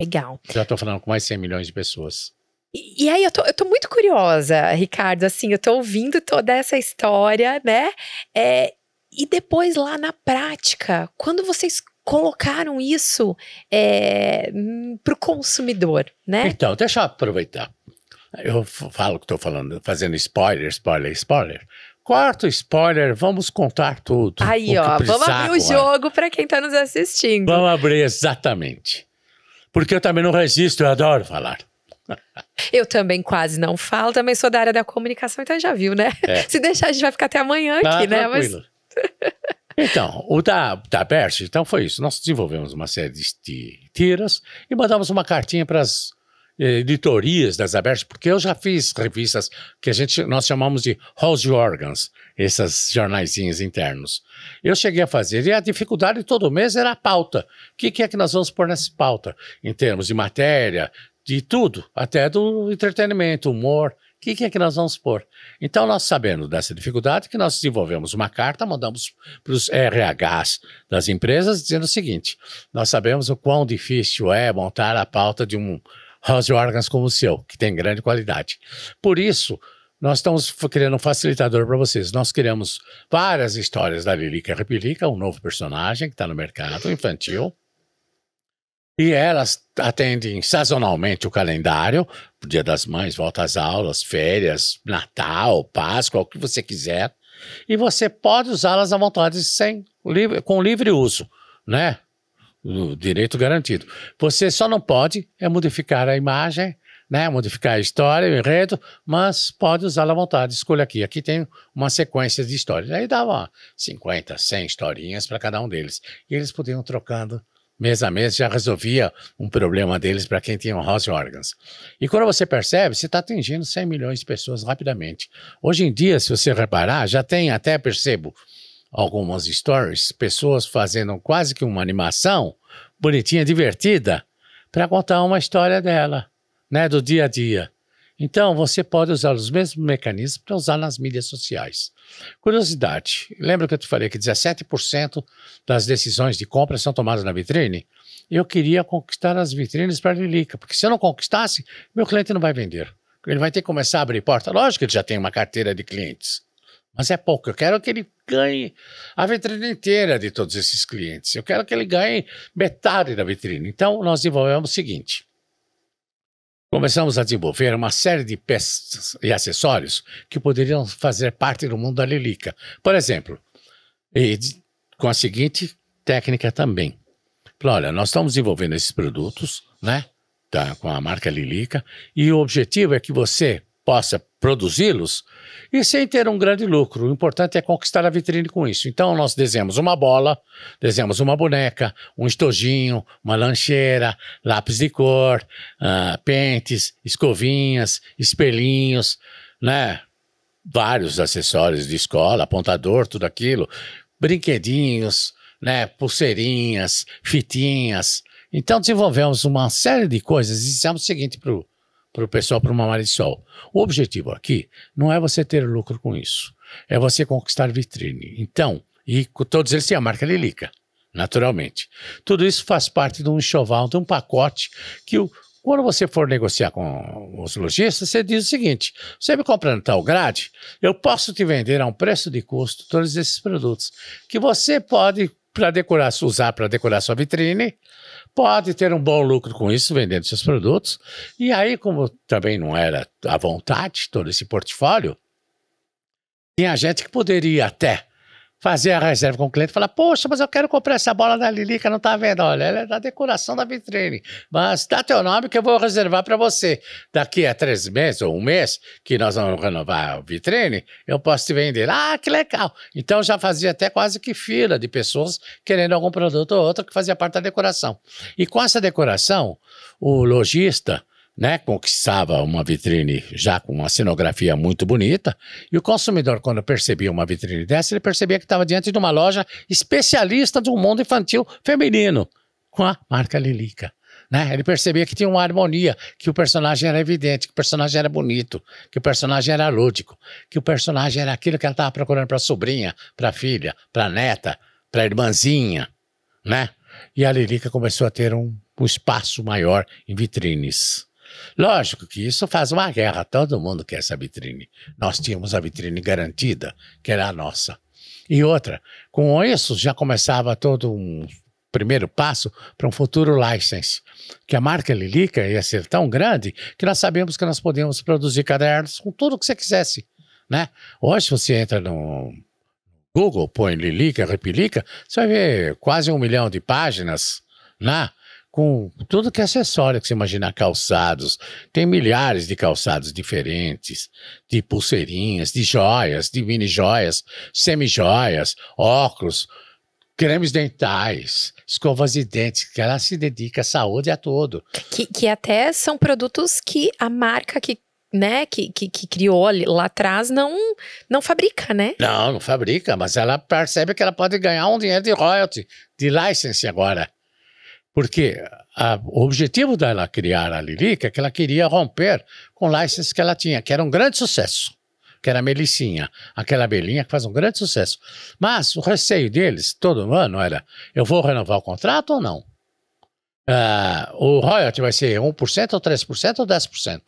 Legal. Já estou falando com mais 100 milhões de pessoas. E, e aí, eu tô, eu tô muito curiosa, Ricardo, assim, eu tô ouvindo toda essa história, né? É, e depois lá na prática, quando vocês colocaram isso é, para o consumidor, né? Então, deixa eu aproveitar. Eu falo que estou falando, fazendo spoiler, spoiler, spoiler. Quarto spoiler, vamos contar tudo. Aí, ó, vamos abrir agora. o jogo para quem está nos assistindo. Vamos abrir exatamente porque eu também não resisto, eu adoro falar. Eu também quase não falo, também sou da área da comunicação, então já viu, né? É. Se deixar, a gente vai ficar até amanhã tá, aqui, né? Mas... então, o da, da Berge, então foi isso. Nós desenvolvemos uma série de tiras e mandamos uma cartinha para as editorias eh, das abertas, porque eu já fiz revistas que a gente, nós chamamos de house organs, esses jornaizinhos internos. Eu cheguei a fazer, e a dificuldade todo mês era a pauta. O que, que é que nós vamos pôr nessa pauta? Em termos de matéria, de tudo, até do entretenimento, humor, o que, que é que nós vamos pôr? Então, nós sabendo dessa dificuldade, que nós desenvolvemos uma carta, mandamos para os RHs das empresas, dizendo o seguinte: nós sabemos o quão difícil é montar a pauta de um aos órgãos como o seu, que tem grande qualidade. Por isso, nós estamos criando um facilitador para vocês. Nós criamos várias histórias da Lilica Repelica, um novo personagem que está no mercado infantil. E elas atendem sazonalmente o calendário, Dia das Mães, volta às aulas, férias, Natal, Páscoa, o que você quiser. E você pode usá-las à vontade sem, com livre uso, né? o direito garantido. Você só não pode é modificar a imagem, né, modificar a história, o enredo, mas pode usá-la à vontade. Escolha aqui. Aqui tem uma sequência de histórias. Aí dava 50, 100 historinhas para cada um deles. E eles podiam trocando mês a mês, já resolvia um problema deles para quem tinha um house organs. E quando você percebe, você está atingindo 100 milhões de pessoas rapidamente. Hoje em dia, se você reparar, já tem até, percebo, algumas stories, pessoas fazendo quase que uma animação bonitinha, divertida, para contar uma história dela, né, do dia a dia. Então, você pode usar os mesmos mecanismos para usar nas mídias sociais. Curiosidade: lembra que eu te falei que 17% das decisões de compra são tomadas na vitrine? Eu queria conquistar as vitrines para a Lilica, porque se eu não conquistasse, meu cliente não vai vender. Ele vai ter que começar a abrir porta. Lógico que ele já tem uma carteira de clientes. Mas é pouco. Eu quero que ele ganhe a vitrine inteira de todos esses clientes. Eu quero que ele ganhe metade da vitrine. Então, nós desenvolvemos o seguinte. Começamos a desenvolver uma série de peças e acessórios que poderiam fazer parte do mundo da Lilica. Por exemplo, com a seguinte técnica também. Olha, nós estamos desenvolvendo esses produtos, né? com a marca Lilica, e o objetivo é que você possa produzi-los e sem ter um grande lucro. O importante é conquistar a vitrine com isso. Então nós desenhamos uma bola, desenhamos uma boneca, um estojinho, uma lancheira, lápis de cor, uh, pentes, escovinhas, espelhinhos, né? Vários acessórios de escola, apontador, tudo aquilo, brinquedinhos, né? Pulseirinhas, fitinhas. Então desenvolvemos uma série de coisas e dissemos o seguinte para o para o pessoal para uma maré de sol. O objetivo aqui não é você ter lucro com isso, é você conquistar vitrine. Então, e todos eles têm a marca Lilica, naturalmente. Tudo isso faz parte de um enxoval, de um pacote que o, quando você for negociar com os lojistas, você diz o seguinte: você me comprando tal grade, eu posso te vender a um preço de custo todos esses produtos que você pode para decorar, usar para decorar sua vitrine, pode ter um bom lucro com isso, vendendo seus produtos. E aí, como também não era à vontade todo esse portfólio, tinha gente que poderia até fazer a reserva com o cliente e falar: Poxa, mas eu quero comprar essa bola da Lilica, não tá vendo? Olha, ela é da decoração da vitrine. Mas dá teu nome que eu vou reservar para você. Daqui a três meses ou um mês, que nós vamos renovar a vitrine, eu posso te vender. Ah, que legal! Então já fazia até quase que fila de pessoas querendo algum produto ou outro que fazia parte da decoração. E com essa decoração, o lojista né, conquistava uma vitrine já com uma cenografia muito bonita, e o consumidor, quando percebia uma vitrine dessa, ele percebia que estava diante de uma loja especialista do mundo infantil feminino, com a marca Lilica. Né? Ele percebia que tinha uma harmonia, que o personagem era evidente, que o personagem era bonito, que o personagem era lúdico, que o personagem era aquilo que ela estava procurando para a sobrinha, para a filha, para a neta, para a irmãzinha, né? E a Lilica começou a ter um, um espaço maior em vitrines. Lógico que isso faz uma guerra, todo mundo quer essa vitrine. Nós tínhamos a vitrine garantida, que era a nossa. E outra, com isso já começava todo um primeiro passo para um futuro license, que a marca Lilica ia ser tão grande que nós sabíamos que nós podíamos produzir cadernos com tudo que você quisesse, né? Hoje você entra no Google, põe Lilica, Repilica, você vai ver quase um milhão de páginas, né? com tudo que é acessório que você imaginar, calçados. Tem milhares de calçados diferentes, de pulseirinhas, de joias, de mini joias, semi-joias, óculos, cremes dentais, escovas de dentes, que ela se dedica à saúde a todo. Que, que até são produtos que a marca que né, que, que, que, criou lá atrás não não fabrica, né? Não, não fabrica, mas ela percebe que ela pode ganhar um dinheiro de royalty, de license agora. Porque a, o objetivo dela criar a Lilica é que ela queria romper com o license que ela tinha, que era um grande sucesso, que era a Melicinha, aquela abelhinha que faz um grande sucesso. Mas o receio deles, todo ano, era: eu vou renovar o contrato ou não? Uh, o royalty vai ser 1% ou 3% ou 10%?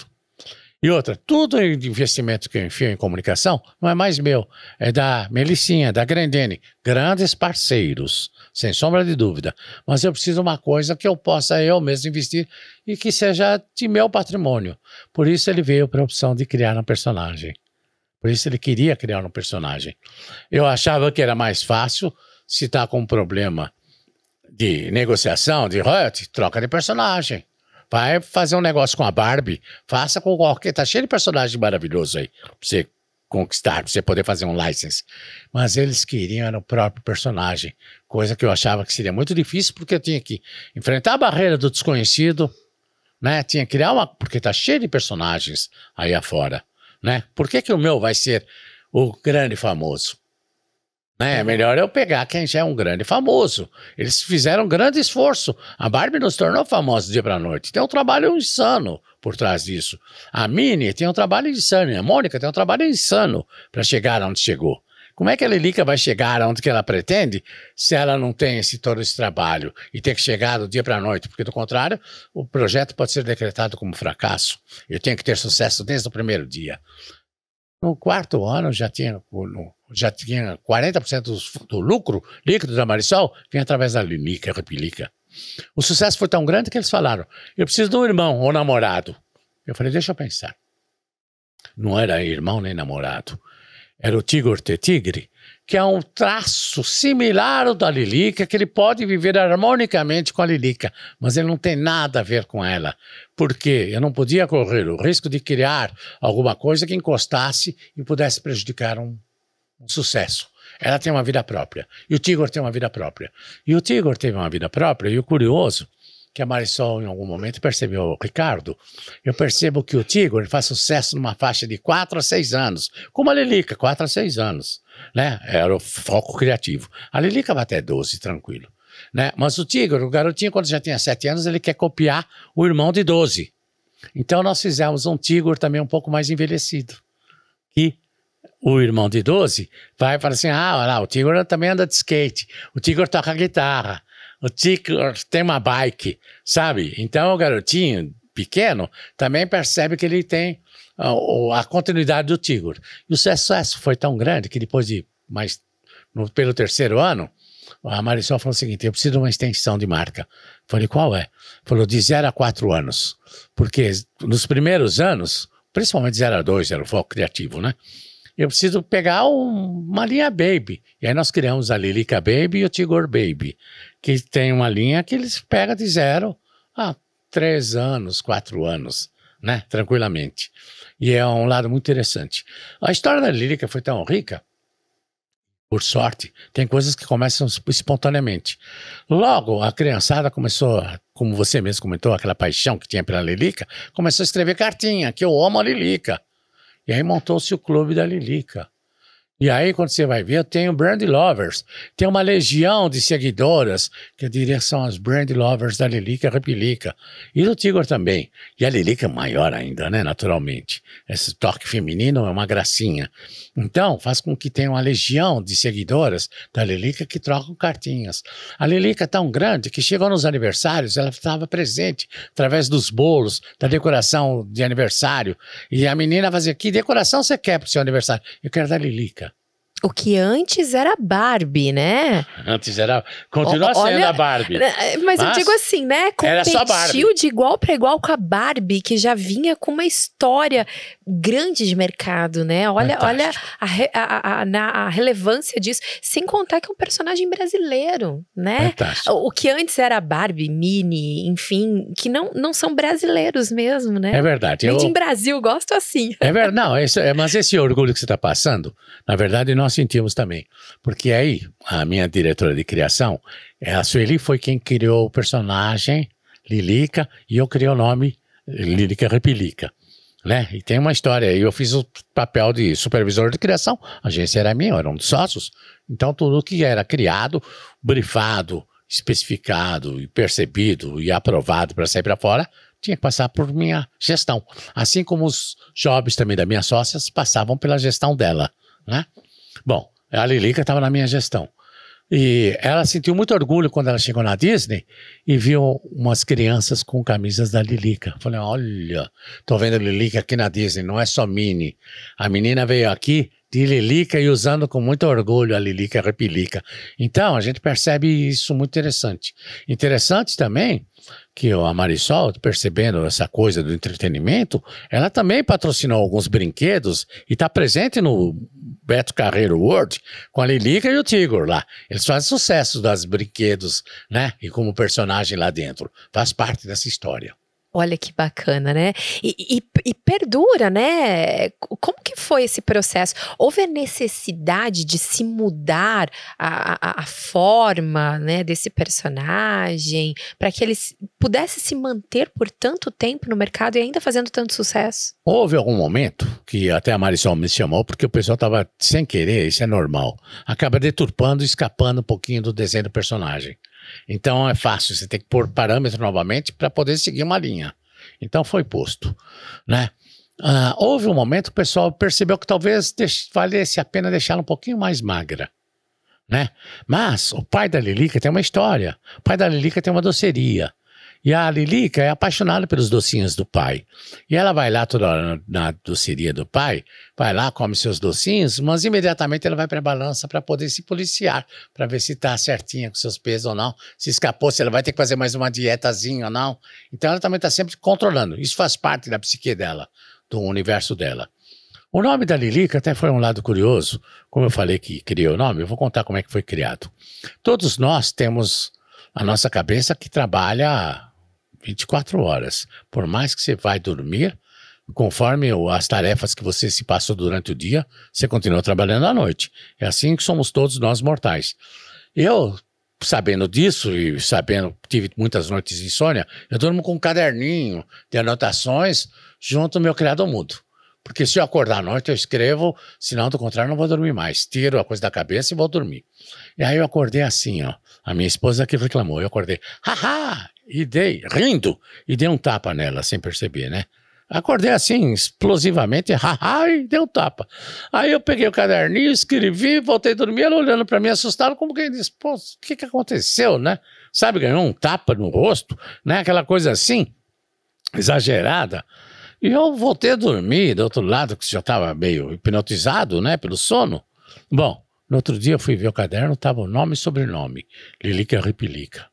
E outra, tudo o investimento que eu enfio em comunicação não é mais meu, é da Melicinha, da Grandene, grandes parceiros, sem sombra de dúvida. Mas eu preciso de uma coisa que eu possa eu mesmo investir e que seja de meu patrimônio. Por isso ele veio para a opção de criar um personagem. Por isso ele queria criar um personagem. Eu achava que era mais fácil se está com um problema de negociação, de royalty, troca de personagem. Vai fazer um negócio com a Barbie. Faça com qualquer. Tá cheio de personagem maravilhoso aí. Pra você conquistar, pra você poder fazer um license. Mas eles queriam era o próprio personagem. Coisa que eu achava que seria muito difícil, porque eu tinha que enfrentar a barreira do desconhecido, né? Tinha que criar uma. Porque tá cheio de personagens aí afora, né? Por que, que o meu vai ser o grande famoso? Né? É. Melhor eu pegar quem já é um grande famoso. Eles fizeram um grande esforço. A Barbie nos tornou famosa do dia para noite. Tem um trabalho insano por trás disso. A Minnie tem um trabalho insano. A Mônica tem um trabalho insano para chegar onde chegou. Como é que a Lilica vai chegar onde que ela pretende se ela não tem esse, todo esse trabalho e tem que chegar do dia para a noite? Porque, do contrário, o projeto pode ser decretado como fracasso. Eu tenho que ter sucesso desde o primeiro dia. No quarto ano já tinha, já tinha 40% do, do lucro líquido da Marisol vinha através da Linica, Repilica. O sucesso foi tão grande que eles falaram: eu preciso de um irmão ou namorado. Eu falei: deixa eu pensar. Não era irmão nem namorado. Era o Tigor T. Tigre, que é um traço similar ao da Lilica, que ele pode viver harmonicamente com a Lilica, mas ele não tem nada a ver com ela. Porque eu não podia correr o risco de criar alguma coisa que encostasse e pudesse prejudicar um, um sucesso. Ela tem uma vida própria. E o Tigor tem uma vida própria. E o Tigor teve uma vida própria. E o curioso, que a Marisol em algum momento percebeu, Ricardo, eu percebo que o Tigor faz sucesso numa faixa de 4 a 6 anos. Como a lilica, 4 a 6 anos né? Era o foco criativo. A Lilica vai até 12, tranquilo. Né? Mas o Tigre, o garotinho, quando já tinha 7 anos, ele quer copiar o irmão de 12. Então nós fizemos um Tigre também um pouco mais envelhecido. E o irmão de 12 vai falar assim: ah, olha lá, o Tigre também anda de skate, o Tigre toca guitarra, o Tigre tem uma bike, sabe? Então o garotinho pequeno também percebe que ele tem a, ah, a continuidade do Tigor. E o sucesso foi tão grande que depois de mais no, pelo terceiro ano, a Marisol falou o seguinte: eu preciso de uma extensão de marca. Falei, qual é? Falou, de zero a quatro anos. Porque nos primeiros anos, principalmente zero a dois era o foco criativo, né? Eu preciso pegar um, uma linha Baby. E aí nós criamos a Lilica Baby e o Tigor Baby, que tem uma linha que eles pegam de zero a três anos, quatro anos, né? Tranquilamente. E é um lado muito interessante. A história da lírica foi tão rica, por sorte, tem coisas que começam espontaneamente. Logo, a criançada começou, como você mesmo comentou, aquela paixão que tinha pela Lilica, começou a escrever cartinha, que eu amo a Lilica. E aí montou-se o clube da Lilica. E aí, quando você vai ver, eu tenho brand lovers. Tem uma legião de seguidoras, que eu diria que são as brand lovers da Lilica Repilica. E do Tigor também. E a Lilica é maior ainda, né? Naturalmente. Esse toque feminino é uma gracinha. Então, faz com que tenha uma legião de seguidoras da Lilica que trocam cartinhas. A Lilica é tão grande que chegou nos aniversários, ela estava presente através dos bolos, da decoração de aniversário. E a menina fazia: Que decoração você quer para o seu aniversário? Eu quero da Lilica. O que antes era Barbie, né? Antes era. Continua o, olha, sendo a Barbie. Mas, né, mas, eu digo assim, né? Competiu de igual para igual com a Barbie, que já vinha com uma história grande de mercado, né? Olha, olha a, a, a, a, relevância disso. Sem contar que é um personagem brasileiro, né? Fantástico. O que antes era Barbie, Mini, enfim, que não, não são brasileiros mesmo, né? É verdade. Made eu... em Brasil, gosto assim. É verdade. Não, é, mas esse orgulho que você está passando, na verdade, nós nós sentimos também. Porque aí, a minha diretora de criação, a Sueli foi quem criou o personagem Lilica e eu criei o nome eh, Lilica Repelica. Né? E tem uma história. aí Eu fiz o papel de supervisor de criação, a agência era minha, eu era um dos sócios. Então, tudo que era criado, brifado, especificado e percebido e aprovado para sair para fora, tinha que passar por minha gestão. Assim como os jobs também da minha sócias passavam pela gestão dela. Né? Bom, a Lilica estava na minha gestão. E ela sentiu muito orgulho quando ela chegou na Disney e viu umas crianças com camisas da Lilica. Falei, olha, tô vendo Lilica aqui na Disney, não é só Mini. A menina veio aqui de Lilica e usando com muito orgulho a Lilica Repilica. Então, a gente percebe isso muito interessante. Interessante também que a Marisol, percebendo essa coisa do entretenimento, ela também patrocinou alguns brinquedos e está presente no Beto Carreiro World com a Lilica e o Tigor lá. Eles fazem sucesso das brinquedos, né? E como personagem lá dentro. Faz parte dessa história. Olha que bacana, né? E, e, e, perdura, né? Como que foi esse processo? Houve a necessidade de se mudar a, a, a forma né, desse personagem para que ele pudesse se manter por tanto tempo no mercado e ainda fazendo tanto sucesso? Houve algum momento que até a Marisol me chamou, porque o pessoal estava sem querer, isso é normal. Acaba deturpando, escapando um pouquinho do desenho do personagem. Então é fácil, você tem que pôr parâmetro novamente para poder seguir uma linha. Então foi posto, né? Ah, houve um momento que o pessoal percebeu que talvez valesse a pena deixá-la um pouquinho mais magra, né? Mas o pai da Lilica tem uma história. O pai da Lilica tem uma doceria. E a Lilica é apaixonada pelos docinhos do pai. E ela vai lá toda hora na doceria do pai, vai lá, come seus docinhos, mas imediatamente ela vai para a balança para poder se policiar, para ver se está certinha com seus pesos ou não, se escapou, se ela vai ter que fazer mais uma dietazinha ou não. Então ela também está sempre controlando. Isso faz parte da psique dela, do universo dela. O nome da Lilica até foi um lado curioso. Como eu falei que criou o nome, eu vou contar como é que foi criado. Todos nós temos a nossa cabeça que trabalha 24 horas. Por mais que você vai dormir, conforme as tarefas que você se passou durante o dia, você continua trabalhando à noite. É assim que somos todos nós mortais. Eu, sabendo disso e sabendo, tive muitas noites de insônia, eu durmo com um caderninho de anotações junto ao meu criado mudo. Porque se eu acordar à noite, eu escrevo, senão do contrário, não vou dormir mais. Tiro a coisa da cabeça e vou dormir. E aí eu acordei assim, ó. A minha esposa que reclamou, eu acordei, haha! E dei, rindo, e dei um tapa nela, sem perceber, né? Acordei assim, explosivamente, haha, e dei um tapa. Aí eu peguei o caderninho, escrevi, voltei a dormir, ela olhando para mim assustada, como quem disse, pô, o que, que aconteceu, né? Sabe, ganhou um tapa no rosto, né? Aquela coisa assim, exagerada. E eu voltei a dormir do outro lado, que já estava meio hipnotizado, né, pelo sono. Bom, no outro dia eu fui ver o caderno, estava o nome e sobrenome, Lilica Ripilica.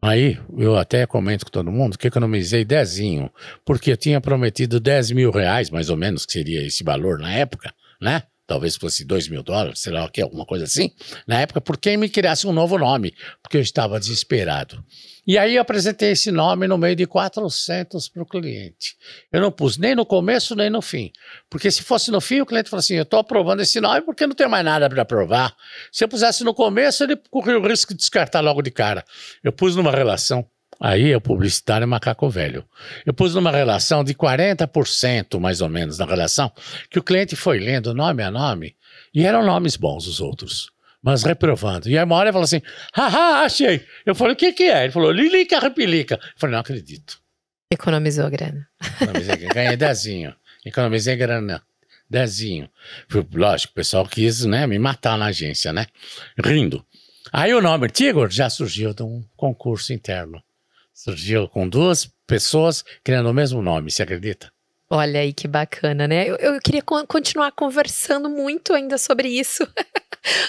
Aí eu até comento com todo mundo que economizei dezinho, porque eu tinha prometido dez mil reais, mais ou menos, que seria esse valor na época, né? talvez fosse 2 mil dólares, sei lá o que, alguma coisa assim, na época, por quem me criasse um novo nome, porque eu estava desesperado. E aí eu apresentei esse nome no meio de 400 para o cliente. Eu não pus nem no começo, nem no fim. Porque se fosse no fim, o cliente falou assim, eu estou aprovando esse nome porque não tem mais nada para aprovar. Se eu pusesse no começo, ele corria o risco de descartar logo de cara. Eu pus numa relação Aí o publicitário é macaco velho. Eu pus numa relação de 40%, mais ou menos, na relação, que o cliente foi lendo nome a nome, e eram nomes bons os outros, mas reprovando. E aí uma hora ele falou assim: haha, achei. Eu falei: o que, que é? Ele falou: lilica, repelica. Eu falei: não acredito. Economizou grana. Economizei, ganhei dezinho. Economizei grana. Dezinho. Lógico, o pessoal quis né, me matar na agência, né? Rindo. Aí o nome Tigor já surgiu de um concurso interno. Surgiu com duas pessoas criando o mesmo nome, se acredita? Olha aí que bacana, né? Eu, eu queria continuar conversando muito ainda sobre isso.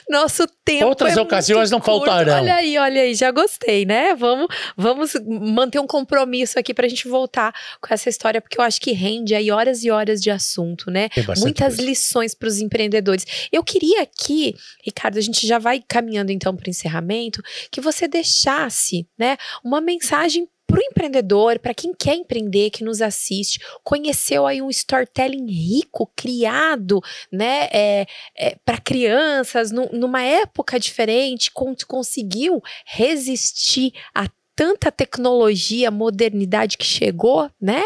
Nosso tempo. Outras é ocasiões não curto. faltarão. Olha aí, olha aí, já gostei, né? Vamos, vamos manter um compromisso aqui para a gente voltar com essa história, porque eu acho que rende aí horas e horas de assunto, né? Muitas coisa. lições para os empreendedores. Eu queria aqui, Ricardo, a gente já vai caminhando então para o encerramento, que você deixasse, né, uma mensagem para o empreendedor, para quem quer empreender, que nos assiste, conheceu aí um storytelling rico, criado, né, é, é, para crianças, no, numa época diferente, con conseguiu resistir a tanta tecnologia, modernidade que chegou, né?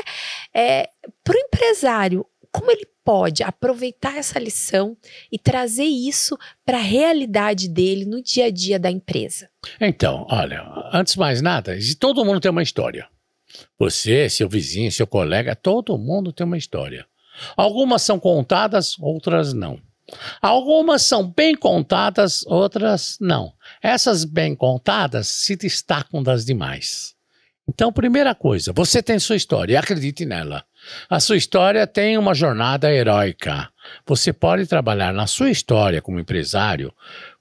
É, para o empresário, como ele pode aproveitar essa lição e trazer isso para a realidade dele no dia a dia da empresa? Então, olha, antes de mais nada, todo mundo tem uma história. Você, seu vizinho, seu colega, todo mundo tem uma história. Algumas são contadas, outras não. Algumas são bem contadas, outras não. Essas bem contadas se destacam das demais. Então, primeira coisa, você tem sua história, acredite nela. A sua história tem uma jornada heróica. Você pode trabalhar na sua história como empresário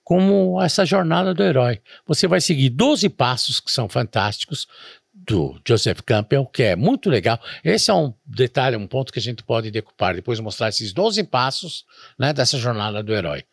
como essa jornada do herói. Você vai seguir 12 passos que são fantásticos do Joseph Campbell, que é muito legal. Esse é um detalhe, um ponto que a gente pode decupar, depois mostrar esses 12 passos né, dessa jornada do herói.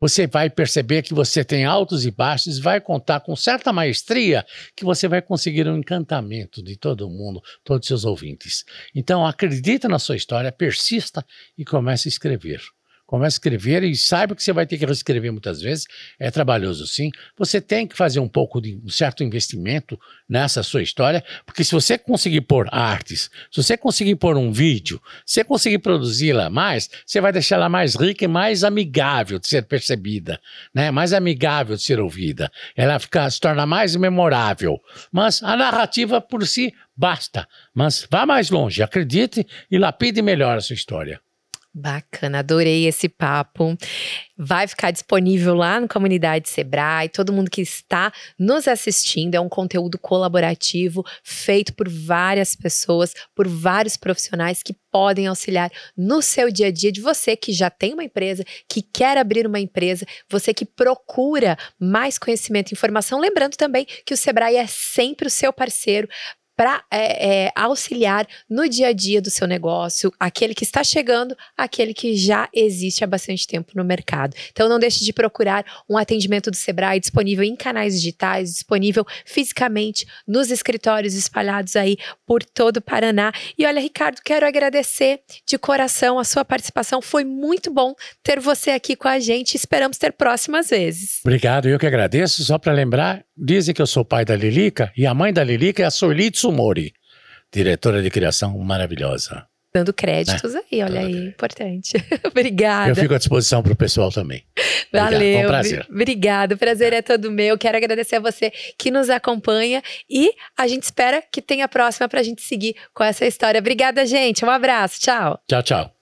Você vai perceber que você tem altos e baixos, vai contar com certa maestria que você vai conseguir um encantamento de todo mundo, todos os seus ouvintes. Então, acredita na sua história, persista e comece a escrever. Começa a escrever e saiba que você vai ter que reescrever muitas vezes. É trabalhoso, sim. Você tem que fazer um pouco de um certo investimento nessa sua história, porque se você conseguir pôr artes, se você conseguir pôr um vídeo, se você conseguir produzi-la mais, você vai deixar ela mais rica e mais amigável de ser percebida, né? Mais amigável de ser ouvida. Ela fica, se torna mais memorável. Mas a narrativa por si basta. Mas vá mais longe, acredite e lapide melhor a sua história. Bacana, adorei esse papo. Vai ficar disponível lá no Comunidade Sebrae. Todo mundo que está nos assistindo é um conteúdo colaborativo feito por várias pessoas, por vários profissionais que podem auxiliar no seu dia a dia de você que já tem uma empresa, que quer abrir uma empresa, você que procura mais conhecimento e informação. Lembrando também que o Sebrae é sempre o seu parceiro para é, é, auxiliar no dia a dia do seu negócio, aquele que está chegando, aquele que já existe há bastante tempo no mercado. Então não deixe de procurar um atendimento do Sebrae disponível em canais digitais, disponível fisicamente nos escritórios espalhados aí por todo o Paraná. E olha, Ricardo, quero agradecer de coração a sua participação. Foi muito bom ter você aqui com a gente. Esperamos ter próximas vezes. Obrigado, eu que agradeço. Só para lembrar, Dizem que eu sou pai da Lilica e a mãe da Lilica é a Sorli Tsumori, diretora de criação maravilhosa. Dando créditos né? aí, olha Dando aí, crédito. importante. obrigada. Eu fico à disposição para o pessoal também. Valeu. Obrigado, um prazer. Obrigada, o prazer é todo meu. Quero agradecer a você que nos acompanha e a gente espera que tenha a próxima para a gente seguir com essa história. Obrigada, gente. Um abraço. Tchau. Tchau, tchau.